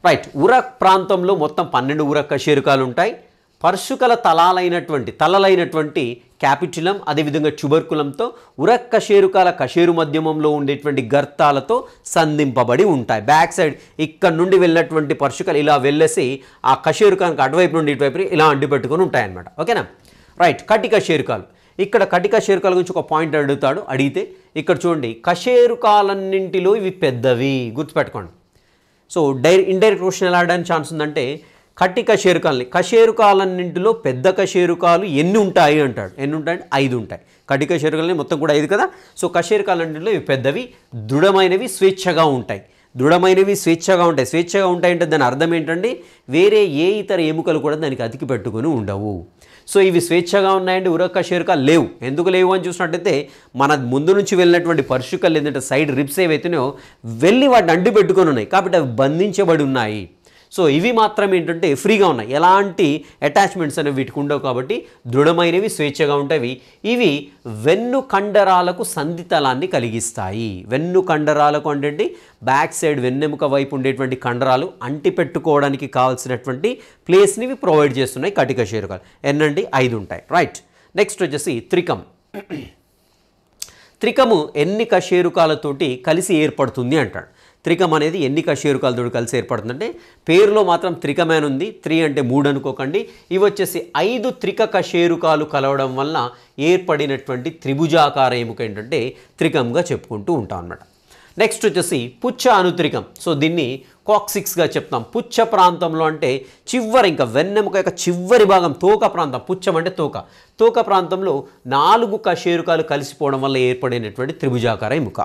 రైట్ ఉరక్ ప్రాంతంలో మొత్తం పన్నెండు ఉరక్క శేరుకాలు ఉంటాయి పరుషుకల తలాలైనటువంటి తలలైనటువంటి క్యాపిటులం అదేవిధంగా చుబర్కులంతో ఉరక్ కషేరుకాల కషేరు మధ్యమంలో ఉండేటువంటి గర్తాలతో సంధింపబడి ఉంటాయి బ్యాక్ సైడ్ ఇక్కడ నుండి వెళ్ళినటువంటి పర్షికలు ఇలా వెళ్ళేసి ఆ కషేరుకానికి అటువైపు నుండి ఇటువైపు ఇలా అడ్డుపెట్టుకొని ఉంటాయన్నమాట ఓకేనా రైట్ కటిక షేరుకాలు ఇక్కడ కటిక షేరుకాల గురించి ఒక పాయింట్ అడుగుతాడు అడిగితే ఇక్కడ చూడండి కషేరుకాలన్నింటిలో ఇవి పెద్దవి గుర్తుపెట్టుకోండి సో డైరెక్ట్ ఇండైరెక్ట్ క్వశ్చన్ ఎలా ఆడడానికి ఛాన్స్ ఉందంటే కట్టి కషేరుకాలని కషేరుకాలన్నింటిలో పెద్ద కషేరుకాలు ఎన్ని ఉంటాయి అంటాడు ఎన్ని ఉంటాయి ఐదు ఉంటాయి కటి కషేరుకాలని మొత్తం కూడా ఐదు కదా సో కషేరుకాలన్నింటిలో ఇవి పెద్దవి దృఢమైనవి స్వేచ్ఛగా ఉంటాయి దృఢమైనవి స్వేచ్ఛగా ఉంటాయి స్వేచ్ఛగా ఉంటాయంటే దాని అర్థం ఏంటండి వేరే ఏ ఇతర ఎముకలు కూడా దానికి అతికి పెట్టుకొని ఉండవు సో ఇవి స్వేచ్ఛగా ఉన్నాయండి ఉరక్క షేరుకాలు లేవు ఎందుకు లేవు అని చూసినట్టయితే మన ముందు నుంచి వెళ్ళినటువంటి పర్షుకలు ఏంటంటే సైడ్ రిప్స్ ఏవైతేనో వెళ్ళి వాటిని అడ్డు పెట్టుకొని ఉన్నాయి కాబట్టి అవి బంధించబడి ఉన్నాయి సో ఇవి మాత్రం ఏంటంటే ఫ్రీగా ఉన్నాయి ఎలాంటి అటాచ్మెంట్స్ అనేవి వీటికి ఉండవు కాబట్టి దృఢమైనవి స్వేచ్ఛగా ఉంటాయి ఇవి వెన్ను కండరాలకు సంధితలాన్ని కలిగిస్తాయి వెన్ను కండరాలకు అంటే బ్యాక్ సైడ్ వెన్నెముక వైపు ఉండేటువంటి కండరాలు అంటిపెట్టుకోవడానికి కావాల్సినటువంటి ప్లేస్ని ఇవి ప్రొవైడ్ చేస్తున్నాయి కటిక శీరకాలు ఎన్నండి ఐదు ఉంటాయి రైట్ నెక్స్ట్ వచ్చేసి త్రికం త్రికము ఎన్ని కశేరుకాలతోటి కలిసి ఏర్పడుతుంది అంటాడు త్రికం అనేది ఎన్నిక తోడు కలిసి ఏర్పడుతుందంటే పేరులో మాత్రం త్రికమైన ఉంది త్రీ అంటే మూడు అనుకోకండి ఇవి వచ్చేసి ఐదు త్రికక షేరుకాలు కలవడం వల్ల ఏర్పడినటువంటి త్రిభుజాకార ఎముక ఏంటంటే త్రికంగా చెప్పుకుంటూ ఉంటాం అనమాట నెక్స్ట్ వచ్చేసి పుచ్చ అనుత్రికం సో దీన్ని కాక్సిక్స్గా చెప్తాం పుచ్చ ప్రాంతంలో అంటే చివరి ఇంకా వెన్నెముక యొక్క చివరి భాగం తోక ప్రాంతం పుచ్చం అంటే తోక తోక ప్రాంతంలో నాలుగు కషేరుకాలు కలిసిపోవడం వల్ల ఏర్పడినటువంటి త్రిభుజాకార ఎముక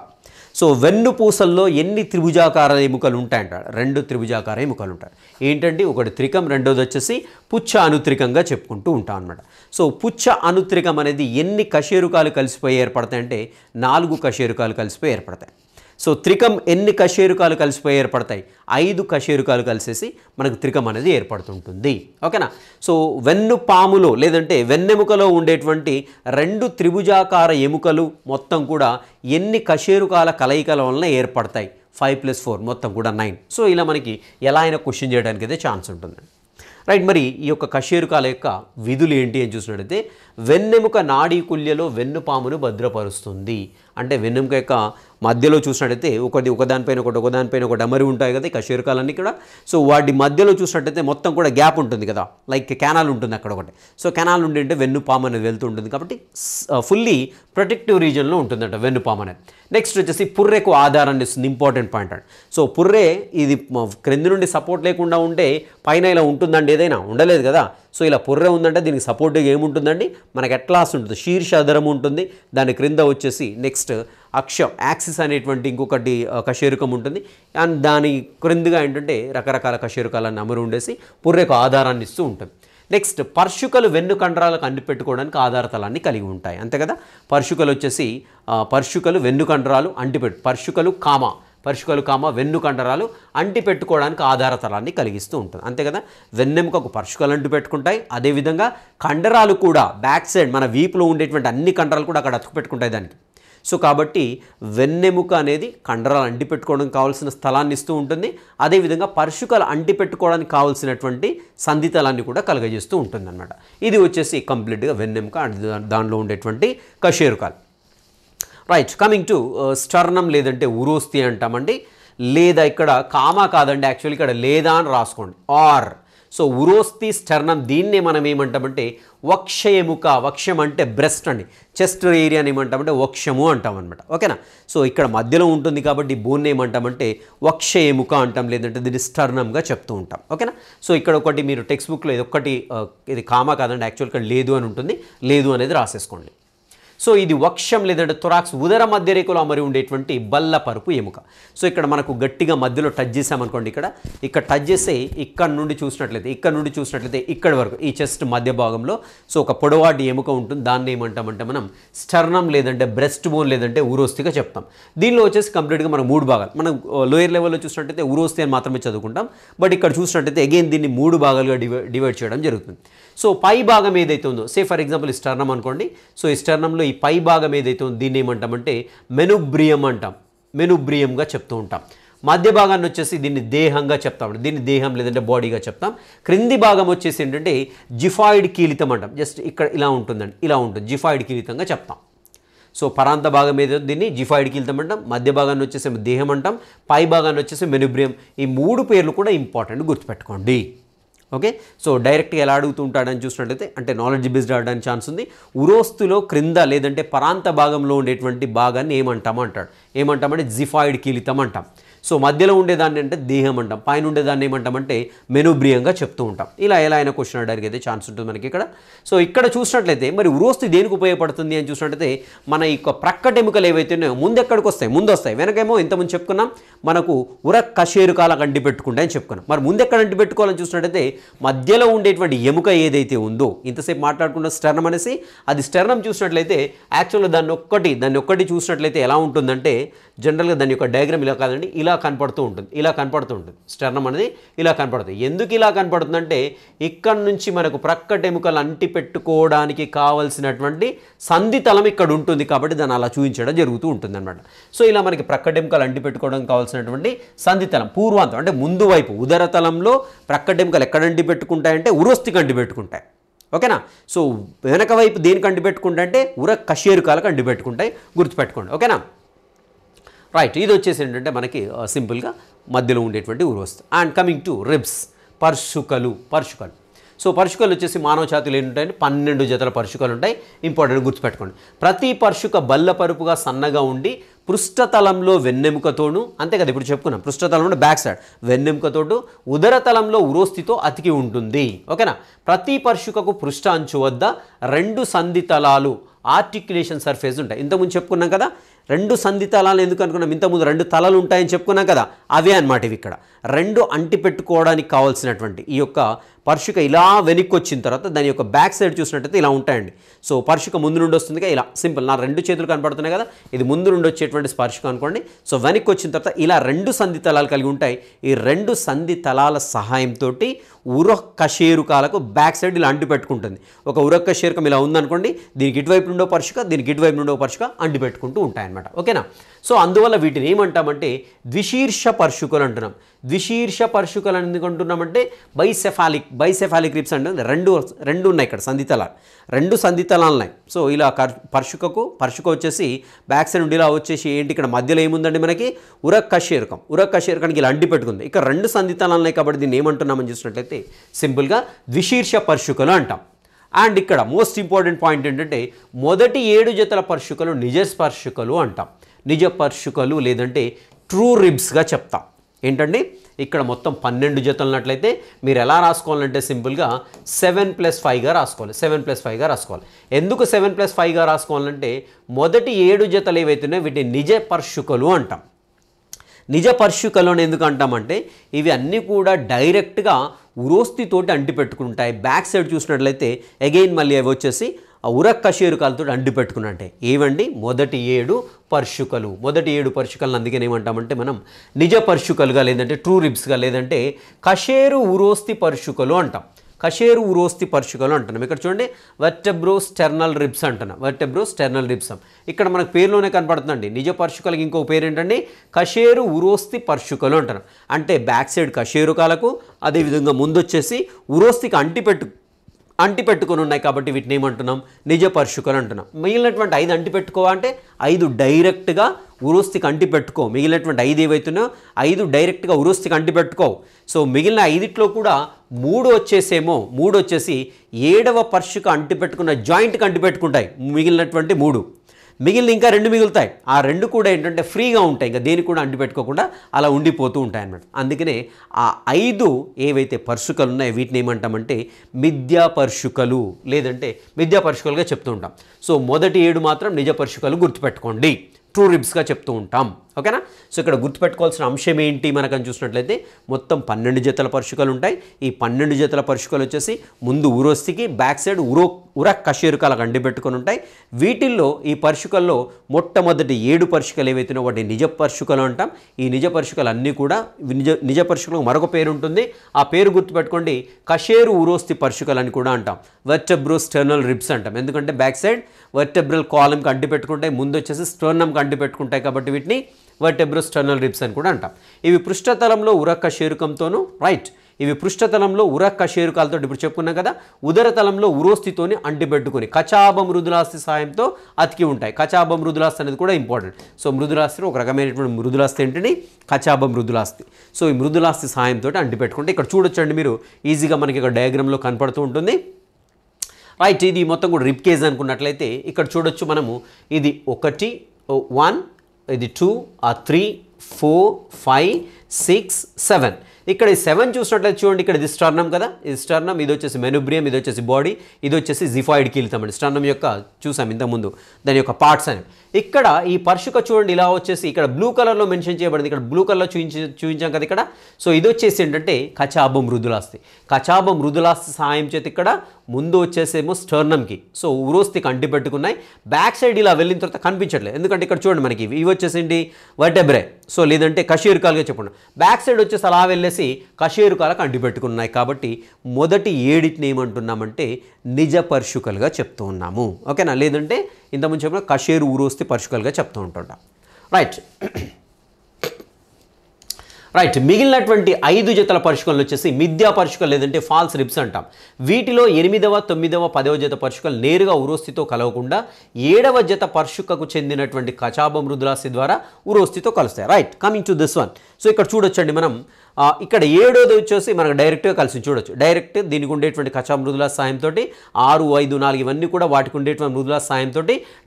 సో వెన్ను పూసల్లో ఎన్ని త్రిభుజాకార ఎముకలు ఉంటాయంటాడు రెండు త్రిభుజాకార ఎముకలు ఉంటాయి ఏంటంటే ఒకటి త్రికం రెండోది వచ్చేసి పుచ్చ అనుత్రికంగా చెప్పుకుంటూ ఉంటాం అనమాట సో పుచ్చ అనుత్రికం అనేది ఎన్ని కశేరుకాలు కలిసిపోయి ఏర్పడతాయంటే నాలుగు కశేరుకాలు కలిసిపోయి ఏర్పడతాయి సో త్రికం ఎన్ని కశేరుకాలు కలిసిపోయి ఏర్పడతాయి ఐదు కషేరుకాలు కలిసేసి మనకు త్రికం అనేది ఏర్పడుతుంటుంది ఓకేనా సో వెన్ను పాములో లేదంటే వెన్నెముకలో ఉండేటువంటి రెండు త్రిభుజాకార ఎముకలు మొత్తం కూడా ఎన్ని కషేరుకాల కలయికల వలన ఏర్పడతాయి ఫైవ్ ప్లస్ ఫోర్ మొత్తం కూడా నైన్ సో ఇలా మనకి ఎలా అయినా క్వశ్చన్ చేయడానికి అయితే ఛాన్స్ ఉంటుంది రైట్ మరి ఈ యొక్క కశేరుకాల యొక్క విధులు ఏంటి అని చూసినట్లయితే వెన్నెముక నాడీ కుల్యలో వెన్నుపామును భద్రపరుస్తుంది అంటే వెన్నెముక యొక్క మధ్యలో చూసినట్టయితే ఒకటి ఒకదానిపైన ఒకటి ఒకదానిపైన ఒక డమరి ఉంటాయి కదా ఇక శరీరాలన్నీ కూడా సో వాటి మధ్యలో చూసినట్టయితే మొత్తం కూడా గ్యాప్ ఉంటుంది కదా లైక్ కెనాల్ ఉంటుంది అక్కడ ఒకటి సో కెనాల్ నుండి అంటే పాము అనేది వెళ్తూ ఉంటుంది కాబట్టి ఫుల్లీ ప్రొటెక్టివ్ రీజన్లో ఉంటుందంట పాము అనేది నెక్స్ట్ వచ్చేసి పుర్రెకు ఆధారాన్ని ఇస్తుంది ఇంపార్టెంట్ పాయింట్ అండి సో పుర్రే ఇది క్రింది నుండి సపోర్ట్ లేకుండా ఉంటే పైన ఇలా ఉంటుందండి ఏదైనా ఉండలేదు కదా సో ఇలా పుర్రె ఉందంటే దీనికి సపోర్టివ్గా ఏముంటుందండి మనకు ఎట్లాస్ ఉంటుంది శీర్షాధరం ఉంటుంది దాని క్రింద వచ్చేసి నెక్స్ట్ అక్షం యాక్సిస్ అనేటువంటి ఇంకొకటి కషేరుకం ఉంటుంది అండ్ దాని క్రిందగా ఏంటంటే రకరకాల కషేరుకాలను అమరు ఉండేసి పుర్రెకు ఆధారాన్ని ఇస్తూ ఉంటుంది నెక్స్ట్ పర్షుకలు వెన్ను కండరాలకు అండి పెట్టుకోవడానికి ఆధారతలాన్ని కలిగి ఉంటాయి అంతే కదా పర్షుకలు వచ్చేసి పర్షుకలు వెన్ను కండరాలు అంటిపెట్టు పర్షుకలు కామ పరిష్కలు కామ వెన్ను కండరాలు అంటి పెట్టుకోవడానికి కలిగిస్తూ ఉంటుంది అంతే కదా వెన్నెముకకు పరుషుకలు అంటు పెట్టుకుంటాయి అదేవిధంగా కండరాలు కూడా బ్యాక్ సైడ్ మన వీపులో ఉండేటువంటి అన్ని కండరాలు కూడా అక్కడ అతుకు పెట్టుకుంటాయి దానికి సో కాబట్టి వెన్నెముక అనేది కండరాలు అంటి పెట్టుకోవడానికి కావాల్సిన స్థలాన్ని ఇస్తూ ఉంటుంది అదేవిధంగా పరుషుకలు అంటి పెట్టుకోవడానికి కావాల్సినటువంటి సంధితలాన్ని కూడా కలగజేస్తూ ఉంటుంది అనమాట ఇది వచ్చేసి కంప్లీట్గా వెన్నెముక దానిలో ఉండేటువంటి కషేరుకాలు రైట్ కమింగ్ టు స్టర్నం లేదంటే ఉరోస్తి అంటామండి లేదా ఇక్కడ కామా కాదండి యాక్చువల్లీ ఇక్కడ లేదా అని రాసుకోండి ఆర్ సో ఉరోస్తి స్టర్నం దీన్నే మనం ఏమంటామంటే వక్షయముక వక్ష్యం అంటే బ్రెస్ట్ అండి చెస్ట్ ఏరియాని ఏమంటామంటే వక్షము అనమాట ఓకేనా సో ఇక్కడ మధ్యలో ఉంటుంది కాబట్టి బోన్ ఏమంటామంటే వక్షయముక అంటాం లేదంటే దీన్ని స్టర్నంగా చెప్తూ ఉంటాం ఓకేనా సో ఇక్కడ ఒకటి మీరు టెక్స్ట్ బుక్లో ఇది ఒక్కటి uh, ఇది కామా కాదండి యాక్చువల్ ఇక్కడ లేదు అని ఉంటుంది లేదు అనేది రాసేసుకోండి సో ఇది వక్షం లేదంటే థొరాక్స్ ఉదర మధ్య రేఖలో అమరి ఉండేటువంటి బల్ల పరుపు ఎముక సో ఇక్కడ మనకు గట్టిగా మధ్యలో టచ్ చేసామనుకోండి ఇక్కడ ఇక్కడ టచ్ చేస్తే ఇక్కడ నుండి చూసినట్లయితే ఇక్కడ నుండి చూసినట్లయితే ఇక్కడ వరకు ఈ చెస్ట్ మధ్య భాగంలో సో ఒక పొడవాటి ఎముక ఉంటుంది దాన్ని ఏమంటామంటే మనం స్టర్నం లేదంటే బ్రెస్ట్ బోన్ లేదంటే ఊరోస్తిగా చెప్తాం దీనిలో వచ్చేసి కంప్లీట్గా మనం మూడు భాగాలు మనం లోయర్ లెవెల్లో చూసినట్టయితే ఊరోస్తి అని మాత్రమే చదువుకుంటాం బట్ ఇక్కడ చూసినట్టయితే అగైన్ దీన్ని మూడు భాగాలుగా డివైడ్ చేయడం జరుగుతుంది సో పై భాగం ఏదైతే ఉందో సే ఫర్ ఎగ్జాంపుల్ స్టర్నం అనుకోండి సో ఈ స్టర్నంలో ఈ పై భాగం ఏదైతే ఉందో దీన్ని ఏమంటామంటే మెనుబ్రియం అంటాం మెనుబ్రియంగా చెప్తూ ఉంటాం మధ్య భాగాన్ని వచ్చేసి దీన్ని దేహంగా చెప్తామంటే దీన్ని దేహం లేదంటే బాడీగా చెప్తాం క్రింది భాగం వచ్చేసి ఏంటంటే జిఫాయిడ్ కీలితం అంటాం జస్ట్ ఇక్కడ ఇలా ఉంటుందండి ఇలా ఉంటుంది జిఫాయిడ్ కీలితంగా చెప్తాం సో పరాంత భాగం ఏదో దీన్ని జిఫాయిడ్ కీలితం అంటాం మధ్య భాగాన్ని వచ్చేసి దేహం అంటాం పై భాగాన్ని వచ్చేసి మెనుబ్రియం ఈ మూడు పేర్లు కూడా ఇంపార్టెంట్ గుర్తుపెట్టుకోండి ఓకే సో డైరెక్ట్గా ఎలా అడుగుతూ ఉంటాడని చూసినట్లయితే అంటే నాలెడ్జ్ బేస్డ్ ఆడడానికి ఛాన్స్ ఉంది ఉరోస్తులో క్రింద లేదంటే పరాంత భాగంలో ఉండేటువంటి భాగాన్ని ఏమంటాం అంటాడు ఏమంటామంటే జిఫాయిడ్ కీలితం అంటాం సో మధ్యలో ఉండేదాన్ని అంటే దేహం అంటాం పైన ఉండేదాన్ని ఏమంటామంటే మెనుబ్రియంగా చెప్తూ ఉంటాం ఇలా ఎలా అయినా క్వశ్చన్ అడగడానికి అయితే ఛాన్స్ ఉంటుంది మనకి ఇక్కడ సో ఇక్కడ చూసినట్లయితే మరి ఉరోస్తి దేనికి ఉపయోగపడుతుంది అని చూసినట్లయితే మన ఈ ప్రక్కటి ఎముకలు ఏవైతే ఉన్నాయో ముందు ఎక్కడికి వస్తాయి ముందు వస్తాయి వెనకేమో ఇంతమంది చెప్పుకున్నాం మనకు ఉర కషేరుకాల అంటి పెట్టుకుంటే అని చెప్పుకున్నాం మరి ముందు ఎక్కడ అంటి పెట్టుకోవాలని చూసినట్టయితే మధ్యలో ఉండేటువంటి ఎముక ఏదైతే ఉందో ఇంతసేపు మాట్లాడుకున్న స్టర్నం అనేసి అది స్టర్నం చూసినట్లయితే యాక్చువల్గా దాన్ని ఒక్కటి దాన్ని ఒక్కటి చూసినట్లయితే ఎలా ఉంటుందంటే జనరల్గా దాని యొక్క డయాగ్రామ్ ఇలా కాదండి ఇలా కనపడుతూ ఉంటుంది ఇలా కనపడుతూ ఉంటుంది స్టర్నం అనేది ఇలా కనపడుతుంది ఎందుకు ఇలా కనపడుతుందంటే ఇక్కడ నుంచి మనకు ప్రక్కటెముకలు అంటి పెట్టుకోవడానికి కావలసినటువంటి సంధి తలం ఇక్కడ ఉంటుంది కాబట్టి దాన్ని అలా చూపించడం జరుగుతూ ఉంటుంది అనమాట సో ఇలా మనకి ప్రక్కటెముకలు అంటి పెట్టుకోవడానికి కావాల్సినటువంటి సంధి తలం పూర్వాంతం అంటే ముందు వైపు ఉదరతలంలో ప్రక్కటెముకలు ఎక్కడ అంటి పెట్టుకుంటాయంటే ఉరొస్తికి అంటి పెట్టుకుంటాయి ఓకేనా సో వెనక వైపు దేనికి అంటి పెట్టుకుంటా అంటే ఉర కషేరుకాలకు అంటి పెట్టుకుంటాయి గుర్తుపెట్టుకోండి ఓకేనా రైట్ ఇది వచ్చేసి ఏంటంటే మనకి సింపుల్గా మధ్యలో ఉండేటువంటి ఉరోస్తు అండ్ కమింగ్ టు రిబ్స్ పర్శుకలు పర్శుకలు సో పరుషుకలు వచ్చేసి మానవ జాతులు ఏంటంటే పన్నెండు జతల పరుషుకలు ఉంటాయి ఇంపార్టెంట్ గుర్తుపెట్టుకోండి ప్రతి పరుషుక బల్ల పరుపుగా సన్నగా ఉండి పృష్ఠతలంలో వెన్నెముకతోను అంతే కదా ఇప్పుడు చెప్పుకున్నాం పృష్ఠతలంలో బ్యాక్ సైడ్ వెన్నెముకతోటు ఉదరతలంలో ఉరోస్థితో అతికి ఉంటుంది ఓకేనా ప్రతి పరుషుకకు పృష్ఠ అంచు వద్ద రెండు సంధి తలాలు ఆర్టిక్యులేషన్ సర్ఫేస్ ఉంటాయి ఇంతకుముందు చెప్పుకున్నాం కదా రెండు సంధి తలాలు ఎందుకు అనుకున్నాం ఇంతకుముందు రెండు తలలు ఉంటాయని చెప్పుకున్నాం కదా అవే అనమాట ఇవి ఇక్కడ రెండు అంటి పెట్టుకోవడానికి కావాల్సినటువంటి ఈ యొక్క పరుషిక ఇలా వెనక్కి వచ్చిన తర్వాత దాని యొక్క బ్యాక్ సైడ్ చూసినట్టయితే ఇలా ఉంటాయండి సో పరుషిక ముందు నుండి వస్తుందిగా ఇలా సింపుల్ నా రెండు చేతులు కనపడుతున్నాయి కదా ఇది ముందు నుండి వచ్చేటువంటి స్పర్శకం అనుకోండి సో వెనక్కి వచ్చిన తర్వాత ఇలా రెండు సంధి తలాలు కలిగి ఉంటాయి ఈ రెండు సంధి తలాల సహాయంతో ఉరొక్కశేరుకాలకు బ్యాక్ సైడ్ ఇలా అంటు పెట్టుకుంటుంది ఒక ఉరొక్కశేరుకం ఇలా ఉందనుకోండి దీనికి ఇటువైపు నుండో పరుషుక దీనికి ఇటువైపు నుండో పరుషుక అంటు పెట్టుకుంటూ ఉంటాయి అనమాట ఓకేనా సో అందువల్ల వీటిని ఏమంటామంటే ద్విశీర్ష పర్శుకలు అంటున్నాం ద్విశీర్ష పర్శుకలు అని ఎందుకంటున్నామంటే బైసెఫాలిక్ బైసెఫాలిక్ రిప్స్ అంటే రెండు రెండు ఉన్నాయి ఇక్కడ సంధితలాలు రెండు సంధితలాలు ఉన్నాయి సో ఇలా పర్శుకకు పర్శుక వచ్చేసి బ్యాక్ సైడ్ నుండి ఇలా వచ్చేసి ఏంటి ఇక్కడ మధ్యలో ఏముందండి మనకి ఉరక్క శీరకం ఉరక్క శీరకానికి ఇలా అండి పెట్టుకుంది ఇక్కడ రెండు సంధితలాలు ఉన్నాయి కాబట్టి దీన్ని ఏమంటున్నామని చూసినట్లయితే సింపుల్గా ద్విశీర్ష పర్శుకలు అంటాం అండ్ ఇక్కడ మోస్ట్ ఇంపార్టెంట్ పాయింట్ ఏంటంటే మొదటి ఏడు జతల పర్షుకలు నిజ స్పర్శుకలు అంటాం నిజ పర్షుకలు లేదంటే ట్రూ రిబ్స్గా చెప్తాం ఏంటండి ఇక్కడ మొత్తం పన్నెండు జతలున్నట్లయితే మీరు ఎలా రాసుకోవాలంటే సింపుల్గా సెవెన్ ప్లస్ ఫైవ్గా రాసుకోవాలి సెవెన్ ప్లస్ ఫైవ్గా రాసుకోవాలి ఎందుకు సెవెన్ ప్లస్ ఫైవ్గా రాసుకోవాలంటే మొదటి ఏడు జతలు ఏవైతున్నాయో వీటిని నిజ పర్షుకలు అంటాం నిజ పర్షుకలు అని ఎందుకు అంటామంటే ఇవి అన్నీ కూడా డైరెక్ట్గా ఉరోస్తితోటి అంటి ఉంటాయి బ్యాక్ సైడ్ చూసినట్లయితే అగైన్ మళ్ళీ అవి వచ్చేసి ఉరక్క షేరుకాలతో అంటి పెట్టుకున్నట్టే ఏవండి మొదటి ఏడు పర్షుకలు మొదటి ఏడు పర్షుకలను అందుకని ఏమంటామంటే మనం నిజ పర్షుకలుగా లేదంటే ట్రూ రిబ్స్గా లేదంటే కషేరు ఉరోస్తి పర్షుకలు అంటాం కషేరు ఉరోస్తి పర్షికలు అంటున్నాం ఇక్కడ చూడండి వర్టెబ్రో స్టెర్నల్ రిబ్స్ అంటున్నాం వెర్టెబ్రో స్టెర్నల్ రిబ్సమ్ ఇక్కడ మనకు పేరులోనే కనపడుతుందండి నిజ పర్షికలకి ఇంకో పేరు ఏంటండి కషేరు ఉరోస్తి పర్షికలు అంటున్నాం అంటే బ్యాక్ సైడ్ కషేరుకాలకు అదేవిధంగా వచ్చేసి ఉరోస్తికి అంటిపెట్టు అంటి ఉన్నాయి కాబట్టి వీటిని ఏమంటున్నాం పరుషుకలు అంటున్నాం మిగిలినటువంటి ఐదు అంటి పెట్టుకోవా అంటే ఐదు డైరెక్ట్గా ఉరుస్తికి అంటి పెట్టుకో మిగిలినటువంటి ఐదు ఏవైతున్నాయో ఐదు డైరెక్ట్గా ఉరుస్తికి అంటి సో మిగిలిన ఐదిట్లో కూడా మూడు వచ్చేసేమో మూడు వచ్చేసి ఏడవ పర్షుకు అంటి పెట్టుకున్న జాయింట్కి అంటి పెట్టుకుంటాయి మిగిలినటువంటి మూడు మిగిలిన ఇంకా రెండు మిగులుతాయి ఆ రెండు కూడా ఏంటంటే ఫ్రీగా ఉంటాయి ఇంకా దేనికి కూడా అంటు పెట్టుకోకుండా అలా ఉండిపోతూ ఉంటాయి అన్నమాట అందుకనే ఆ ఐదు ఏవైతే పరుషుకలు ఉన్నాయో వీటిని ఏమంటామంటే మిథ్యా లేదంటే మిథ్యా చెప్తూ ఉంటాం సో మొదటి ఏడు మాత్రం నిజ పర్శుకలు గుర్తుపెట్టుకోండి ట్రూ రిబ్స్గా చెప్తూ ఉంటాం ఓకేనా సో ఇక్కడ గుర్తుపెట్టుకోవాల్సిన అంశం ఏంటి మనకని చూసినట్లయితే మొత్తం పన్నెండు జతల పరుషుకలు ఉంటాయి ఈ పన్నెండు జతల పరుషుకలు వచ్చేసి ముందు ఉరోస్తికి బ్యాక్ సైడ్ ఉరో ఉర కషేరుకాలకు అండి పెట్టుకొని ఉంటాయి వీటిల్లో ఈ పరుషుకల్లో మొట్టమొదటి ఏడు పరుషుకలు ఏవైతున్నాయో వాటి నిజ పరుషుకలు అంటాం ఈ నిజ పరుషుకలు అన్నీ కూడా నిజ నిజ పరుషుకలకు మరొక పేరు ఉంటుంది ఆ పేరు గుర్తుపెట్టుకోండి కషేరు ఉరోస్తి పరుషుకలు అని కూడా అంటాం వెర్టబ్రో స్టర్నల్ రిబ్స్ అంటాం ఎందుకంటే బ్యాక్ సైడ్ వెర్టబ్రల్ కాలంకి అండి పెట్టుకుంటాయి ముందు వచ్చేసి స్టర్నంకి అండి పెట్టుకుంటాయి కాబట్టి వీటిని వర్టెబ్రస్ టర్నల్ రిబ్స్ అని కూడా అంటాం ఇవి పృష్ఠతలంలో ఉరక్క షేరుకంతోనూ రైట్ ఇవి పృష్ఠతలంలో ఉరక్క శేరుకాలతో ఇప్పుడు చెప్పుకున్నాం కదా ఉదరతలంలో ఉరోస్థితోని అంటిపెట్టుకుని కచాబ మృదులాస్తి సాయంతో అతికి ఉంటాయి కచాబ మృదులాస్తి అనేది కూడా ఇంపార్టెంట్ సో మృదులాస్థి ఒక రకమైనటువంటి మృదులాస్తి ఏంటని కచాబ మృదులాస్తి సో ఈ మృదులాస్తి సాయంతో అంటిపెట్టుకుంటే ఇక్కడ చూడొచ్చండి మీరు ఈజీగా మనకి ఇక్కడ డయాగ్రామ్లో కనపడుతూ ఉంటుంది రైట్ ఇది మొత్తం కూడా రిప్కేజ్ అనుకున్నట్లయితే ఇక్కడ చూడొచ్చు మనము ఇది ఒకటి వన్ ఇది టూ ఆ three four five six seven ఇక్కడ ఈ సెవెన్ చూసినట్లయితే చూడండి ఇక్కడ ఇది స్టర్నం కదా ఇది స్టర్నం ఇది వచ్చేసి మెనుబ్రియం ఇది వచ్చేసి బాడీ ఇది వచ్చేసి జిఫాయిడ్ కీలుతామండి స్టర్నం యొక్క చూసాం ఇంతకుముందు దాని యొక్క పార్ట్స్ అని ఇక్కడ ఈ పరుషుక చూడండి ఇలా వచ్చేసి ఇక్కడ బ్లూ కలర్లో మెన్షన్ చేయబడింది ఇక్కడ బ్లూ కలర్లో చూపించి చూపించాం కదా ఇక్కడ సో ఇది వచ్చేసి ఏంటంటే కచాబ మృదులాస్తి కచాబ మృదులాస్తి సహాయం చేతి ఇక్కడ ముందు వచ్చేసేమో స్టర్నంకి సో ఉరోస్తి కంటి పెట్టుకున్నాయి బ్యాక్ సైడ్ ఇలా వెళ్ళిన తర్వాత కనిపించట్లేదు ఎందుకంటే ఇక్కడ చూడండి మనకి ఇవి వచ్చేసింది వటెబ్రే సో లేదంటే కషేరుకాలుగా చెప్పండి బ్యాక్ సైడ్ వచ్చేసి అలా వెళ్ళేసి కషీరుకాలకు అంటి పెట్టుకున్నాయి కాబట్టి మొదటి ఏడిటిని ఏమంటున్నామంటే నిజ పర్షుకలుగా చెప్తూ ఉన్నాము ఓకేనా లేదంటే ఇంతకుముందు చెప్పిన కషేరు ఊరోస్తే పర్షికల్గా చెప్తూ ఉంటాం రైట్ రైట్ మిగిలినటువంటి ఐదు జతల పరుషుకలు వచ్చేసి మిథ్యా పరుషుకలు లేదంటే ఫాల్స్ రిప్స్ అంటాం వీటిలో ఎనిమిదవ తొమ్మిదవ పదవ జత పరుషుకలు నేరుగా ఉరోస్థితో కలవకుండా ఏడవ జత పర్షుకకు చెందినటువంటి కచాబ మృదులాసి ద్వారా ఉరోస్థితో కలుస్తాయి right coming to this one so ఇక్కడ చూడొచ్చండి మనం ఇక్కడ ఏడోది వచ్చేసి మనకు డైరెక్ట్గా కలిసి చూడొచ్చు డైరెక్ట్ దీనికి ఉండేటువంటి కచా మృదుల సాయంతో ఆరు ఐదు నాలుగు ఇవన్నీ కూడా వాటికి ఉండేటువంటి మృదుల సాయంతో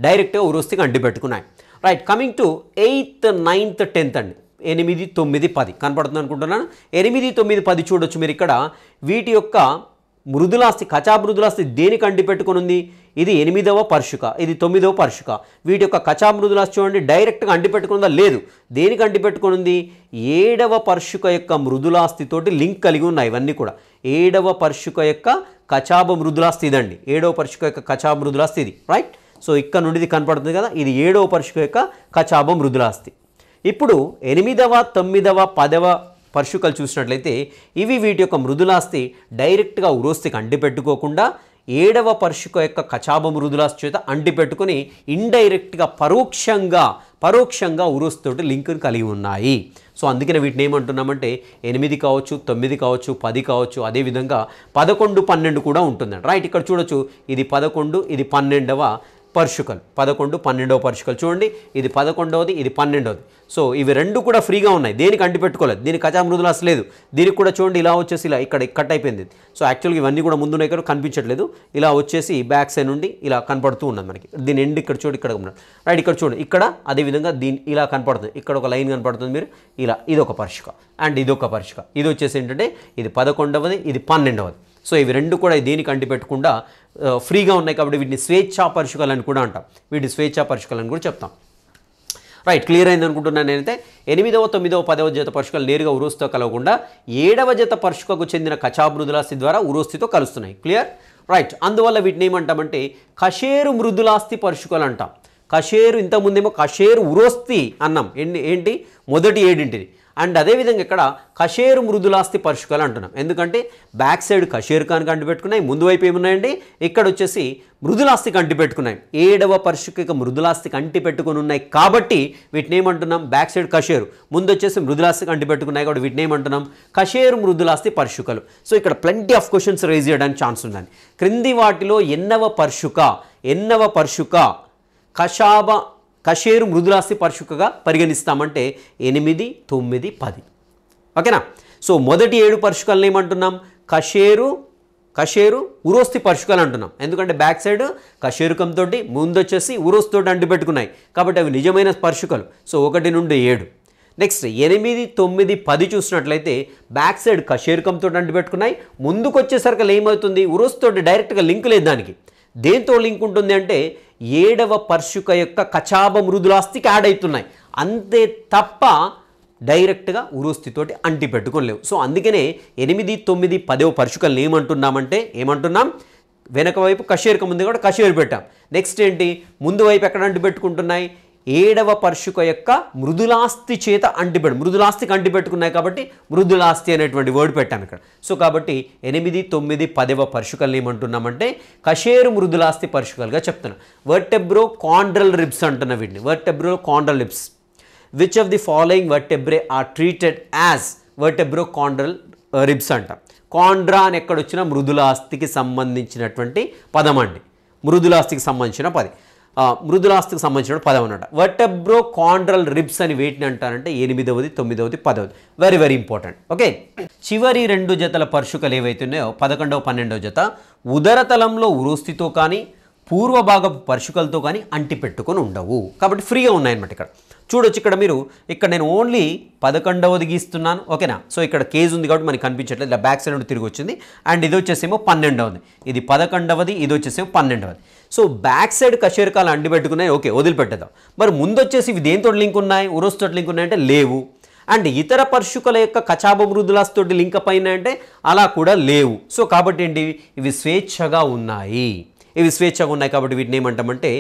డైరెక్ట్గా ఉరుస్తికి పెట్టుకున్నాయి right coming to eighth ninth tenth అండి ఎనిమిది తొమ్మిది పది కనపడుతుంది అనుకుంటున్నాను ఎనిమిది తొమ్మిది పది చూడొచ్చు మీరు ఇక్కడ వీటి యొక్క మృదులాస్తి కచా మృదులాస్తి దేనికి పెట్టుకుని ఉంది ఇది ఎనిమిదవ పరుషుక ఇది తొమ్మిదవ పరుషుక వీటి యొక్క కచామృదులాస్ చూడండి డైరెక్ట్గా అంటిపెట్టుకుందా లేదు దేనికి అంటిపెట్టుకునింది ఏడవ పరుషుక యొక్క మృదులాస్తితోటి లింక్ కలిగి ఉన్నాయి ఇవన్నీ కూడా ఏడవ పరుషుక యొక్క కచాబ మృదులాస్తి ఇదండి ఏడవ పరుషుక యొక్క కచాబ మృదులాస్తి ఇది రైట్ సో ఇక్కడ నుండి ఇది కనపడుతుంది కదా ఇది ఏడవ పరుషుక యొక్క కచాబ మృదులాస్తి ఇప్పుడు ఎనిమిదవ తొమ్మిదవ పదవ పరుషుకలు చూసినట్లయితే ఇవి వీటి యొక్క మృదులాస్తి డైరెక్ట్గా ఉరోస్తికి అంటిపెట్టుకోకుండా ఏడవ పరుషుక యొక్క కచాబ మృదులాస్ చేత అంటి పెట్టుకుని ఇండైరెక్ట్గా పరోక్షంగా పరోక్షంగా ఉరుస్తోటి లింకును కలిగి ఉన్నాయి సో అందుకనే వీటిని ఏమంటున్నామంటే ఎనిమిది కావచ్చు తొమ్మిది కావచ్చు పది కావచ్చు అదేవిధంగా పదకొండు పన్నెండు కూడా ఉంటుందండి రైట్ ఇక్కడ చూడొచ్చు ఇది పదకొండు ఇది పన్నెండవ పరుషుకలు పదకొండు పన్నెండవ పరుషుకలు చూడండి ఇది పదకొండవది ఇది పన్నెండవది సో ఇవి రెండు కూడా ఫ్రీగా ఉన్నాయి దేనికి అంటిపెట్టుకోలేదు దీనికి కచా మృదులు అసలు లేదు దీనికి కూడా చూడండి ఇలా వచ్చేసి ఇలా ఇక్కడ కట్ అయిపోయింది సో యాక్చువల్గా ఇవన్నీ కూడా ముందు ఇక్కడ కనిపించట్లేదు ఇలా వచ్చేసి బ్యాక్ సైడ్ నుండి ఇలా కనపడుతూ ఉన్నది మనకి దీని ఎండ్ ఇక్కడ చూడు ఇక్కడ ఉన్నాడు రైట్ ఇక్కడ చూడండి ఇక్కడ అదేవిధంగా దీని ఇలా కనపడుతుంది ఇక్కడ ఒక లైన్ కనపడుతుంది మీరు ఇలా ఇది ఒక పరిష్క అండ్ ఇది ఒక పరిష్క ఇది వచ్చేసి ఏంటంటే ఇది పదకొండవది ఇది పన్నెండవది సో ఇవి రెండు కూడా దేనికి అంటిపెట్టకుండా ఫ్రీగా ఉన్నాయి కాబట్టి వీటిని స్వేచ్ఛా పరిశుకలని కూడా అంటాం వీటిని స్వేచ్ఛా పరిశుకలని కూడా చెప్తాం రైట్ క్లియర్ అయింది అనుకుంటున్నాను నేనైతే ఎనిమిదవ తొమ్మిదవ పదవ జత పరుషుకలు నేరుగా ఉరుస్తో కలవకుండా ఏడవ జత పరుషుకకు చెందిన కచాబ్ మృదులాస్తి ద్వారా ఉరుస్తితో కలుస్తున్నాయి క్లియర్ రైట్ అందువల్ల వీటిని ఏమంటామంటే కషేరు మృదులాస్తి పరుషుకలు అంటాం కషేరు ఇంతకుముందేమో కషేరు ఉరోస్తి అన్నాం ఏంటి మొదటి ఏడింటిది అండ్ అదేవిధంగా ఇక్కడ కషేరు మృదులాస్తి పరుషుకలు అంటున్నాం ఎందుకంటే బ్యాక్ సైడ్ కషేరు కాని కంటి పెట్టుకున్నాయి ముందు వైపు ఏమున్నాయండి ఇక్కడ వచ్చేసి మృదులాస్తి కంటి పెట్టుకున్నాయి ఏడవ పరుషుక మృదులాస్తి కంటి పెట్టుకుని ఉన్నాయి కాబట్టి వీటిని ఏమంటున్నాం బ్యాక్ సైడ్ కషేరు ముందు వచ్చేసి మృదులాస్తి కంటి పెట్టుకున్నాయి కాబట్టి వీటిని ఏమంటున్నాం కషేరు మృదులాస్తి పరుషుకలు సో ఇక్కడ ప్లంటీ ఆఫ్ క్వశ్చన్స్ రేజ్ చేయడానికి ఛాన్స్ ఉందండి క్రింది వాటిలో ఎన్నవ పరుషుక ఎన్నవ పరుషుక కషాబ కషేరు మృదురాశి పర్శుకగా పరిగణిస్తామంటే ఎనిమిది తొమ్మిది పది ఓకేనా సో మొదటి ఏడు పర్శుకల్ని ఏమంటున్నాం కషేరు కషేరు ఉరోస్తి పర్శుకలు అంటున్నాం ఎందుకంటే బ్యాక్ సైడ్ కషేరుకంతో ముందొచ్చేసి ఉరోస్తో అంటిపెట్టుకున్నాయి కాబట్టి అవి నిజమైన స్పర్శుకలు సో ఒకటి నుండి ఏడు నెక్స్ట్ ఎనిమిది తొమ్మిది పది చూసినట్లయితే బ్యాక్ సైడ్ కషేరుకంతో అంటిపెట్టుకున్నాయి ముందుకు వచ్చేసరికి ఏమవుతుంది ఉరోస్తో డైరెక్ట్గా లింక్ లేదు దానికి దేంతో లింక్ ఉంటుంది అంటే ఏడవ పర్శుక యొక్క కచాబ మృదులాస్తికి యాడ్ అవుతున్నాయి అంతే తప్ప డైరెక్ట్గా ఉరుస్థితోటి అంటి పెట్టుకోలేవు సో అందుకనే ఎనిమిది తొమ్మిది పదవ పరుషుకలు ఏమంటున్నామంటే ఏమంటున్నాం వెనక వైపు కషేరుకం ముందు కూడా కషేరు పెట్టాం నెక్స్ట్ ఏంటి ముందు వైపు ఎక్కడ అంటు పెట్టుకుంటున్నాయి ఏడవ పరుషుక యొక్క మృదులాస్తి చేత అంటిపెట్టు మృదులాస్తికి అంటిపెట్టుకున్నాయి కాబట్టి మృదులాస్తి అనేటువంటి వర్డ్ పెట్టాను ఇక్కడ సో కాబట్టి ఎనిమిది తొమ్మిది పదవ పర్షుకల్ని ఏమంటున్నామంటే కషేరు మృదులాస్తి చెప్తున్నాను వర్ట్ వర్టెబ్రో కాండ్రల్ రిబ్స్ అంటున్న వీటిని vertebro chondral ribs which of the following vertebrae are treated as vertebro chondral ribs అంట కాండ్రా అని ఎక్కడొచ్చినా మృదులాస్తికి సంబంధించినటువంటి పదం అండి మృదులాస్తికి సంబంధించిన పది మృదులాస్తుకు సంబంధించిన పదం అనమాట వర్టెబ్రో కాండ్రల్ రిబ్స్ అని వేటిని అంటారంటే ఎనిమిదవది తొమ్మిదవది పదవది వెరీ వెరీ ఇంపార్టెంట్ ఓకే చివరి రెండు జతల పరుషుకలు ఏవైతే ఉన్నాయో పదకొండవ పన్నెండవ జత ఉదరతలంలో ఉరుస్థితో కానీ పూర్వభాగపు పరుషుకలతో కానీ అంటి పెట్టుకొని ఉండవు కాబట్టి ఫ్రీగా ఉన్నాయన్నమాట ఇక్కడ చూడొచ్చు ఇక్కడ మీరు ఇక్కడ నేను ఓన్లీ పదకొండవది గీస్తున్నాను ఓకేనా సో ఇక్కడ కేజ్ ఉంది కాబట్టి మనకి కనిపించట్లేదు ఇలా బ్యాక్ సైడ్ తిరిగి వచ్చింది అండ్ ఇది వచ్చేసేమో పన్నెండవది ఇది పదకొండవది ఇది వచ్చేసేమో పన్నెండవది సో బ్యాక్ సైడ్ కషేరకాలు అండి పెట్టుకున్నాయి ఓకే వదిలిపెట్టేద్దాం మరి ముందు వచ్చేసి ఇవి దేంతో లింక్ ఉన్నాయి ఉరోస్తో లింక్ ఉన్నాయంటే లేవు అండ్ ఇతర పరుషుకల యొక్క కచాబ మృదులాస్తోటి లింక్ పైన అంటే అలా కూడా లేవు సో కాబట్టి ఏంటి ఇవి స్వేచ్ఛగా ఉన్నాయి ఇవి స్వేచ్ఛగా ఉన్నాయి కాబట్టి వీటిని ఏమంటామంటే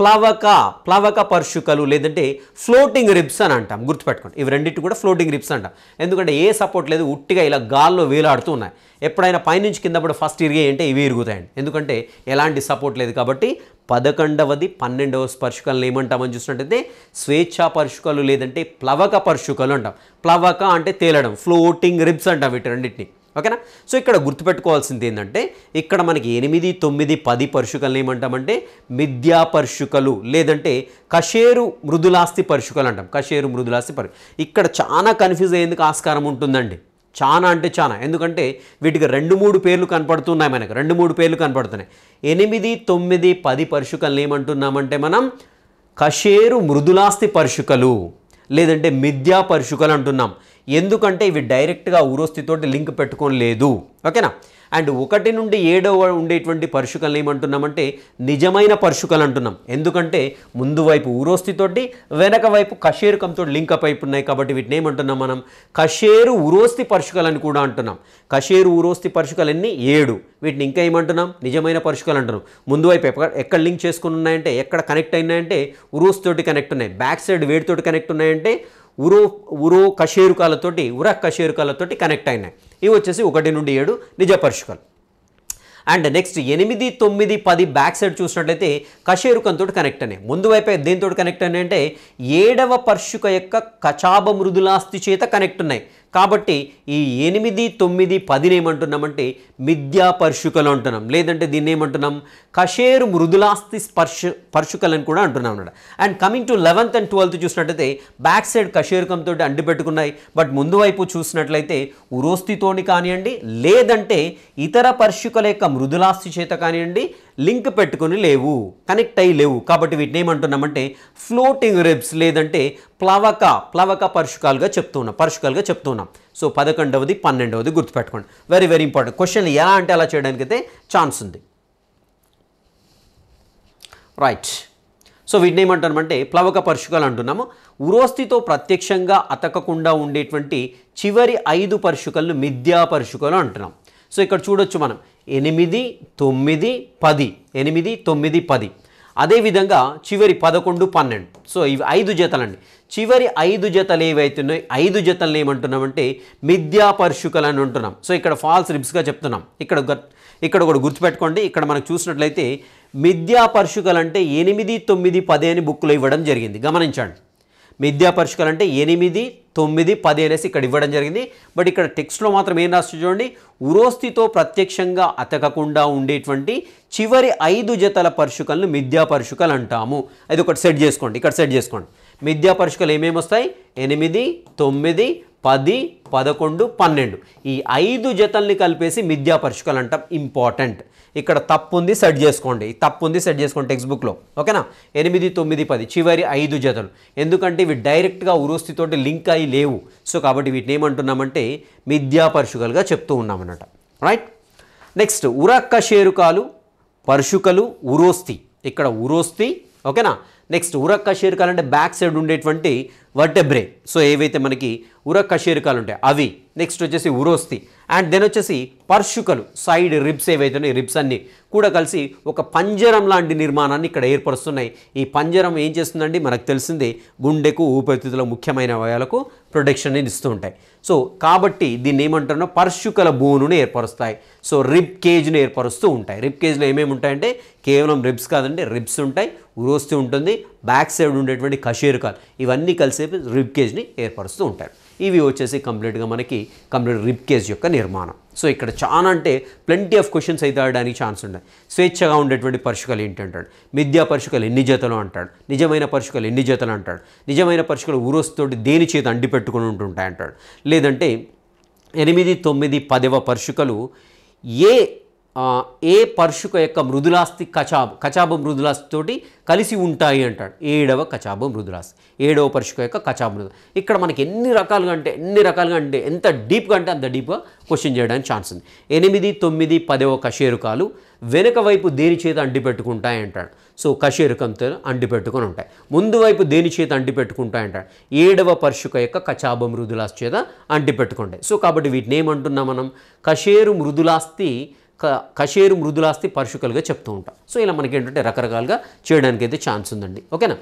ప్లవక ప్లవక పర్శుకలు లేదంటే ఫ్లోటింగ్ రిబ్స్ అని అంటాం గుర్తుపెట్టుకోండి ఇవి రెండింటి కూడా ఫ్లోటింగ్ రిబ్స్ అంటాం ఎందుకంటే ఏ సపోర్ట్ లేదు ఉట్టిగా ఇలా గాల్లో వేలాడుతూ ఉన్నాయి ఎప్పుడైనా పైనుంచి కింద పడి ఫస్ట్ ఇరిగే అంటే ఇవి ఇరుగుతాయండి ఎందుకంటే ఎలాంటి సపోర్ట్ లేదు కాబట్టి పదకొండవది పన్నెండవ స్పర్శుకలను ఏమంటామని చూసినట్టయితే స్వేచ్ఛ పరుషుకలు లేదంటే ప్లవక పరుషుకలు అంటాం ప్లవక అంటే తేలడం ఫ్లోటింగ్ రిబ్స్ అంటాం వీటి రెండింటిని ఓకేనా సో ఇక్కడ గుర్తుపెట్టుకోవాల్సింది ఏంటంటే ఇక్కడ మనకి ఎనిమిది తొమ్మిది పది పరుషుకలను ఏమంటామంటే మిథ్యా పరుషుకలు లేదంటే కషేరు మృదులాస్తి పరుషుకలు అంటాం కషేరు మృదులాస్తి పరు ఇక్కడ చాలా కన్ఫ్యూజ్ అయ్యేందుకు ఆస్కారం ఉంటుందండి చాలా అంటే చాలా ఎందుకంటే వీటికి రెండు మూడు పేర్లు కనపడుతున్నాయి మనకు రెండు మూడు పేర్లు కనపడుతున్నాయి ఎనిమిది తొమ్మిది పది పరుషుకలను ఏమంటున్నామంటే మనం కషేరు మృదులాస్తి పరుషుకలు లేదంటే మిథ్యా పరుషుకలు అంటున్నాం ఎందుకంటే ఇవి డైరెక్ట్గా ఉరోస్థితోటి లింక్ పెట్టుకోని లేదు ఓకేనా అండ్ ఒకటి నుండి ఏడవ ఉండేటువంటి పరుషుకలను ఏమంటున్నామంటే నిజమైన పరుషుకలు అంటున్నాం ఎందుకంటే ముందు వైపు ఉరోస్థితోటి వెనక వైపు కషేరుకంతో లింక్ అప్ అయిపోయి ఉన్నాయి కాబట్టి వీటిని ఏమంటున్నాం మనం కషేరు ఉరోస్తి పరుషుకలని కూడా అంటున్నాం కషేరు ఉరోస్తి పరుషుకలన్నీ ఏడు వీటిని ఇంకా ఏమంటున్నాం నిజమైన పరుషుకలు అంటున్నాం ముందు వైపు ఎక్కడ లింక్ చేసుకుని ఉన్నాయంటే ఎక్కడ కనెక్ట్ అయినాయంటే ఉరోస్తోటి కనెక్ట్ ఉన్నాయి బ్యాక్ సైడ్ వేడితోటి కనెక్ట్ ఉన్నాయంటే ఉరో ఉరో కషేరుకాలతోటి ఉర కషేరుకాలతోటి కనెక్ట్ అయినాయి ఇవి వచ్చేసి ఒకటి నుండి ఏడు నిజపరుషుకలు అండ్ నెక్స్ట్ ఎనిమిది తొమ్మిది పది బ్యాక్ సైడ్ చూసినట్లయితే కషేరుకంతో కనెక్ట్ అయినాయి ముందు వైపే దేనితోటి కనెక్ట్ అయినాయి అంటే ఏడవ పర్షుక యొక్క కచాబ మృదులాస్తి చేత కనెక్ట్ ఉన్నాయి కాబట్టి ఈ ఎనిమిది తొమ్మిది పదిని ఏమంటున్నామంటే మిథ్యా పర్శుకలు అంటున్నాం లేదంటే దీన్ని ఏమంటున్నాం కషేరు మృదులాస్తి స్పర్శ అని కూడా అంటున్నాం అన్నమాట and coming to eleventh and twelfth చూసినట్టయితే బ్యాక్ సైడ్ కషేరుకంతో అండి పెట్టుకున్నాయి బట్ ముందు వైపు చూసినట్లయితే ఉరోస్తితోని కానివ్వండి లేదంటే ఇతర పర్శుకల యొక్క మృదులాస్తి చేత కానివ్వండి లింక్ పెట్టుకొని లేవు కనెక్ట్ అయ్యి లేవు కాబట్టి వీటిని ఏమంటున్నామంటే ఫ్లోటింగ్ రిబ్స్ లేదంటే ప్లవక ప్లవక పరుషుకాలుగా చెప్తున్నాం పరుషుకాలుగా చెప్తున్నాం సో పదకొండవది పన్నెండవది గుర్తుపెట్టుకోండి వెరీ వెరీ ఇంపార్టెంట్ క్వశ్చన్ ఎలా అంటే అలా చేయడానికి అయితే ఛాన్స్ ఉంది రైట్ సో వీటిని ఏమంటున్నామంటే ప్లవక పరుషుకాలు అంటున్నాము ఉరోస్థితో ప్రత్యక్షంగా అతకకుండా ఉండేటువంటి చివరి ఐదు పరుషుకలను మిథ్యా పరుషుకలు అంటున్నాం సో ఇక్కడ చూడొచ్చు మనం ఎనిమిది తొమ్మిది పది ఎనిమిది తొమ్మిది పది అదేవిధంగా చివరి పదకొండు పన్నెండు సో ఇవి ఐదు జతలండి చివరి ఐదు జతలు ఏవైతున్నాయి ఐదు జతలను ఏమంటున్నామంటే మిథ్యాపరుషుకలు అని అంటున్నాం సో ఇక్కడ ఫాల్స్ రిబ్స్గా చెప్తున్నాం ఇక్కడ ఇక్కడ కూడా గుర్తుపెట్టుకోండి ఇక్కడ మనకు చూసినట్లయితే మిథ్యాపరుషుకలు అంటే ఎనిమిది తొమ్మిది పది అని బుక్లో ఇవ్వడం జరిగింది గమనించండి మిథ్యాపరుషుకలు అంటే ఎనిమిది తొమ్మిది పది అనేసి ఇక్కడ ఇవ్వడం జరిగింది బట్ ఇక్కడ టెక్స్ట్లో మాత్రం ఏం రాస్తుంది చూడండి ఉరోస్తితో ప్రత్యక్షంగా అతకకుండా ఉండేటువంటి చివరి ఐదు జతల పరుషుకలను మిథ్యా పరుషుకలు అంటాము అది ఒకటి సెట్ చేసుకోండి ఇక్కడ సెట్ చేసుకోండి మిథ్యా పరుషుకలు ఏమేమి వస్తాయి ఎనిమిది తొమ్మిది పది పదకొండు పన్నెండు ఈ ఐదు జతల్ని కలిపేసి మిథ్యా పరుషుకలు అంటాం ఇంపార్టెంట్ ఇక్కడ తప్పు ఉంది సెట్ చేసుకోండి తప్పు ఉంది సెట్ చేసుకోండి టెక్స్ట్ బుక్లో ఓకేనా ఎనిమిది తొమ్మిది పది చివరి ఐదు జతలు ఎందుకంటే ఇవి డైరెక్ట్గా ఉరుస్థితోటి లింక్ అయి లేవు సో కాబట్టి వీటిని ఏమంటున్నామంటే మిథ్యాపరుషుకలుగా చెప్తూ ఉన్నామన్నమాట రైట్ నెక్స్ట్ ఉరక్క షేరుకాలు పరుషుకలు ఉరోస్తి ఇక్కడ ఉరోస్తి ఓకేనా నెక్స్ట్ ఉరక్క షేరుకాలు అంటే బ్యాక్ సైడ్ ఉండేటువంటి వర్టెబ్రే సో ఏవైతే మనకి ఉర కశీరికాలు ఉంటాయి అవి నెక్స్ట్ వచ్చేసి ఉరోస్తి అండ్ దెన్ వచ్చేసి పర్షుకలు సైడ్ రిబ్స్ ఏవైతే ఉన్నాయి రిబ్స్ అన్నీ కూడా కలిసి ఒక పంజరం లాంటి నిర్మాణాన్ని ఇక్కడ ఏర్పరుస్తున్నాయి ఈ పంజరం ఏం చేస్తుందండి మనకు తెలిసింది గుండెకు ఊపిరితిత్తుల ముఖ్యమైన అవయాలకు ప్రొటెక్షన్ ఇస్తూ ఉంటాయి సో కాబట్టి దీన్ని ఏమంటున్నా పర్షుకల బోనుని ఏర్పరుస్తాయి సో రిబ్ కేజ్ని ఏర్పరుస్తూ ఉంటాయి రిబ్ కేజ్లో ఏమేమి ఉంటాయంటే కేవలం రిబ్స్ కాదండి రిబ్స్ ఉంటాయి ఉరోస్తి ఉంటుంది బ్యాక్ సైడ్ ఉండేటువంటి కషేరుకాలు ఇవన్నీ కలిసే రిబ్ కేజ్ని ఏర్పరుస్తూ ఉంటారు ఇవి వచ్చేసి కంప్లీట్గా మనకి కంప్లీట్ రిబ్ కేజ్ యొక్క నిర్మాణం సో ఇక్కడ చాలా అంటే ప్లెంటీ ఆఫ్ క్వశ్చన్స్ అయితే ఆడడానికి ఛాన్స్ ఉన్నాయి స్వేచ్ఛగా ఉండేటువంటి పరుషుకలు అంటాడు మిథ్యా పరుషుకలు ఎన్ని జతలు అంటాడు నిజమైన పరుషుకలు ఎన్ని జతలు అంటాడు నిజమైన పరుషుకలు ఊరోస్తోటి దేని చేత అండి పెట్టుకుని ఉంటుంటాయి అంటాడు లేదంటే ఎనిమిది తొమ్మిది పదవ పరుషుకలు ఏ ఏ పర్షుక యొక్క మృదులాస్తి కచాబ్ కచాబ మృదులాస్తి తోటి కలిసి ఉంటాయి అంటాడు ఏడవ కచాబ మృదులాస్తి ఏడవ పర్షుక యొక్క కచాబ మృదు ఇక్కడ మనకి ఎన్ని రకాలుగా అంటే ఎన్ని రకాలుగా అంటే ఎంత డీప్గా అంటే అంత డీప్గా క్వశ్చన్ చేయడానికి ఛాన్స్ ఉంది ఎనిమిది తొమ్మిది పదవ కషేరుకాలు వెనుక వైపు దేని చేత అంటిపెట్టుకుంటాయి అంటాడు సో కషేరుకంతో అంటిపెట్టుకొని ఉంటాయి ముందు వైపు దేని చేత అంటిపెట్టుకుంటాయి అంటాడు ఏడవ పర్షుక యొక్క కచాబ మృదులాస్తి చేత అంటిపెట్టుకుంటాయి సో కాబట్టి వీటిని ఏమంటున్నాం మనం కషేరు మృదులాస్తి కషేరు మృదులాస్తి పరుషుకలుగా చెప్తూ ఉంటాం సో ఇలా మనకి ఏంటంటే రకరకాలుగా చేయడానికి అయితే ఛాన్స్ ఉందండి ఓకేనా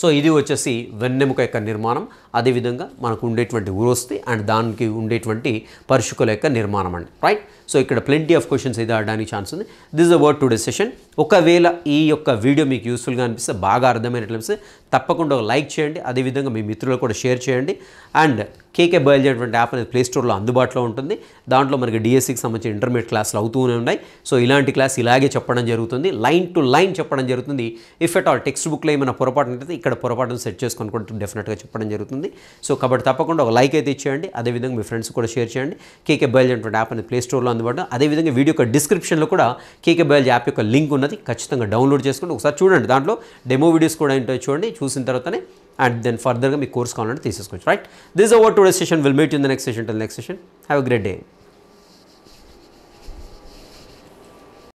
సో ఇది వచ్చేసి వెన్నెముక యొక్క నిర్మాణం అదేవిధంగా మనకు ఉండేటువంటి ఉరోస్తి అండ్ దానికి ఉండేటువంటి పరుషుకుల యొక్క నిర్మాణం అండి రైట్ సో ఇక్కడ ప్లెంటీ ఆఫ్ క్వశ్చన్స్ అయితే ఆడడానికి ఛాన్స్ ఉంది this is word today session ఒకవేళ ఈ యొక్క వీడియో మీకు యూస్ఫుల్గా అనిపిస్తే బాగా అర్థమైనట్లు అనిపిస్తే తప్పకుండా ఒక లైక్ చేయండి అదేవిధంగా మీ మిత్రులు కూడా షేర్ చేయండి అండ్ కేకే బయలు చేయటువంటి యాప్ అనేది ప్లేస్టోర్లో అందుబాటులో ఉంటుంది దాంట్లో మనకి డిఎస్సికి సంబంధించిన ఇంటర్మీడియట్ క్లాసులు అవుతూనే ఉన్నాయి సో ఇలాంటి క్లాస్ ఇలాగే చెప్పడం జరుగుతుంది లైన్ టు లైన్ చెప్పడం జరుగుతుంది ఇఫ్ ఎట్ ఆల్ టెక్స్ట్ బుక్లో ఏమైనా పొరపాటు ఉంటుంది ఇక్కడ పొరపాటును సెట్ చేసుకొని కూడా డెఫినెట్గా చెప్పడం జరుగుతుంది సో కాబట్టి తప్పకుండా ఒక లైక్ అయితే ఇచ్చేయండి అదేవిధంగా మీ ఫ్రెండ్స్ కూడా షేర్ చేయండి కేకే బయలు చేయటువంటి యాప్ అనేది ప్లేస్టోర్లో అందుబాటులో అదేవిధంగా వీడియో యొక్క డిస్క్రిప్షన్లో కూడా కేకే బయాలజీ యాప్ యొక్క లింక్ ఉన్నది ఖచ్చితంగా డౌన్లోడ్ చేసుకుని ఒకసారి చూడండి దాంట్లో డెమో వీడియోస్ కూడా ఏంటో చూడండి చూసిన తర్వాతనే అండ్ దెన్ ఫర్దర్గా మీ కోర్స్ కావాలంటే తీసేసుకోవచ్చు right this hour today session will meet in the next session to next session have a great day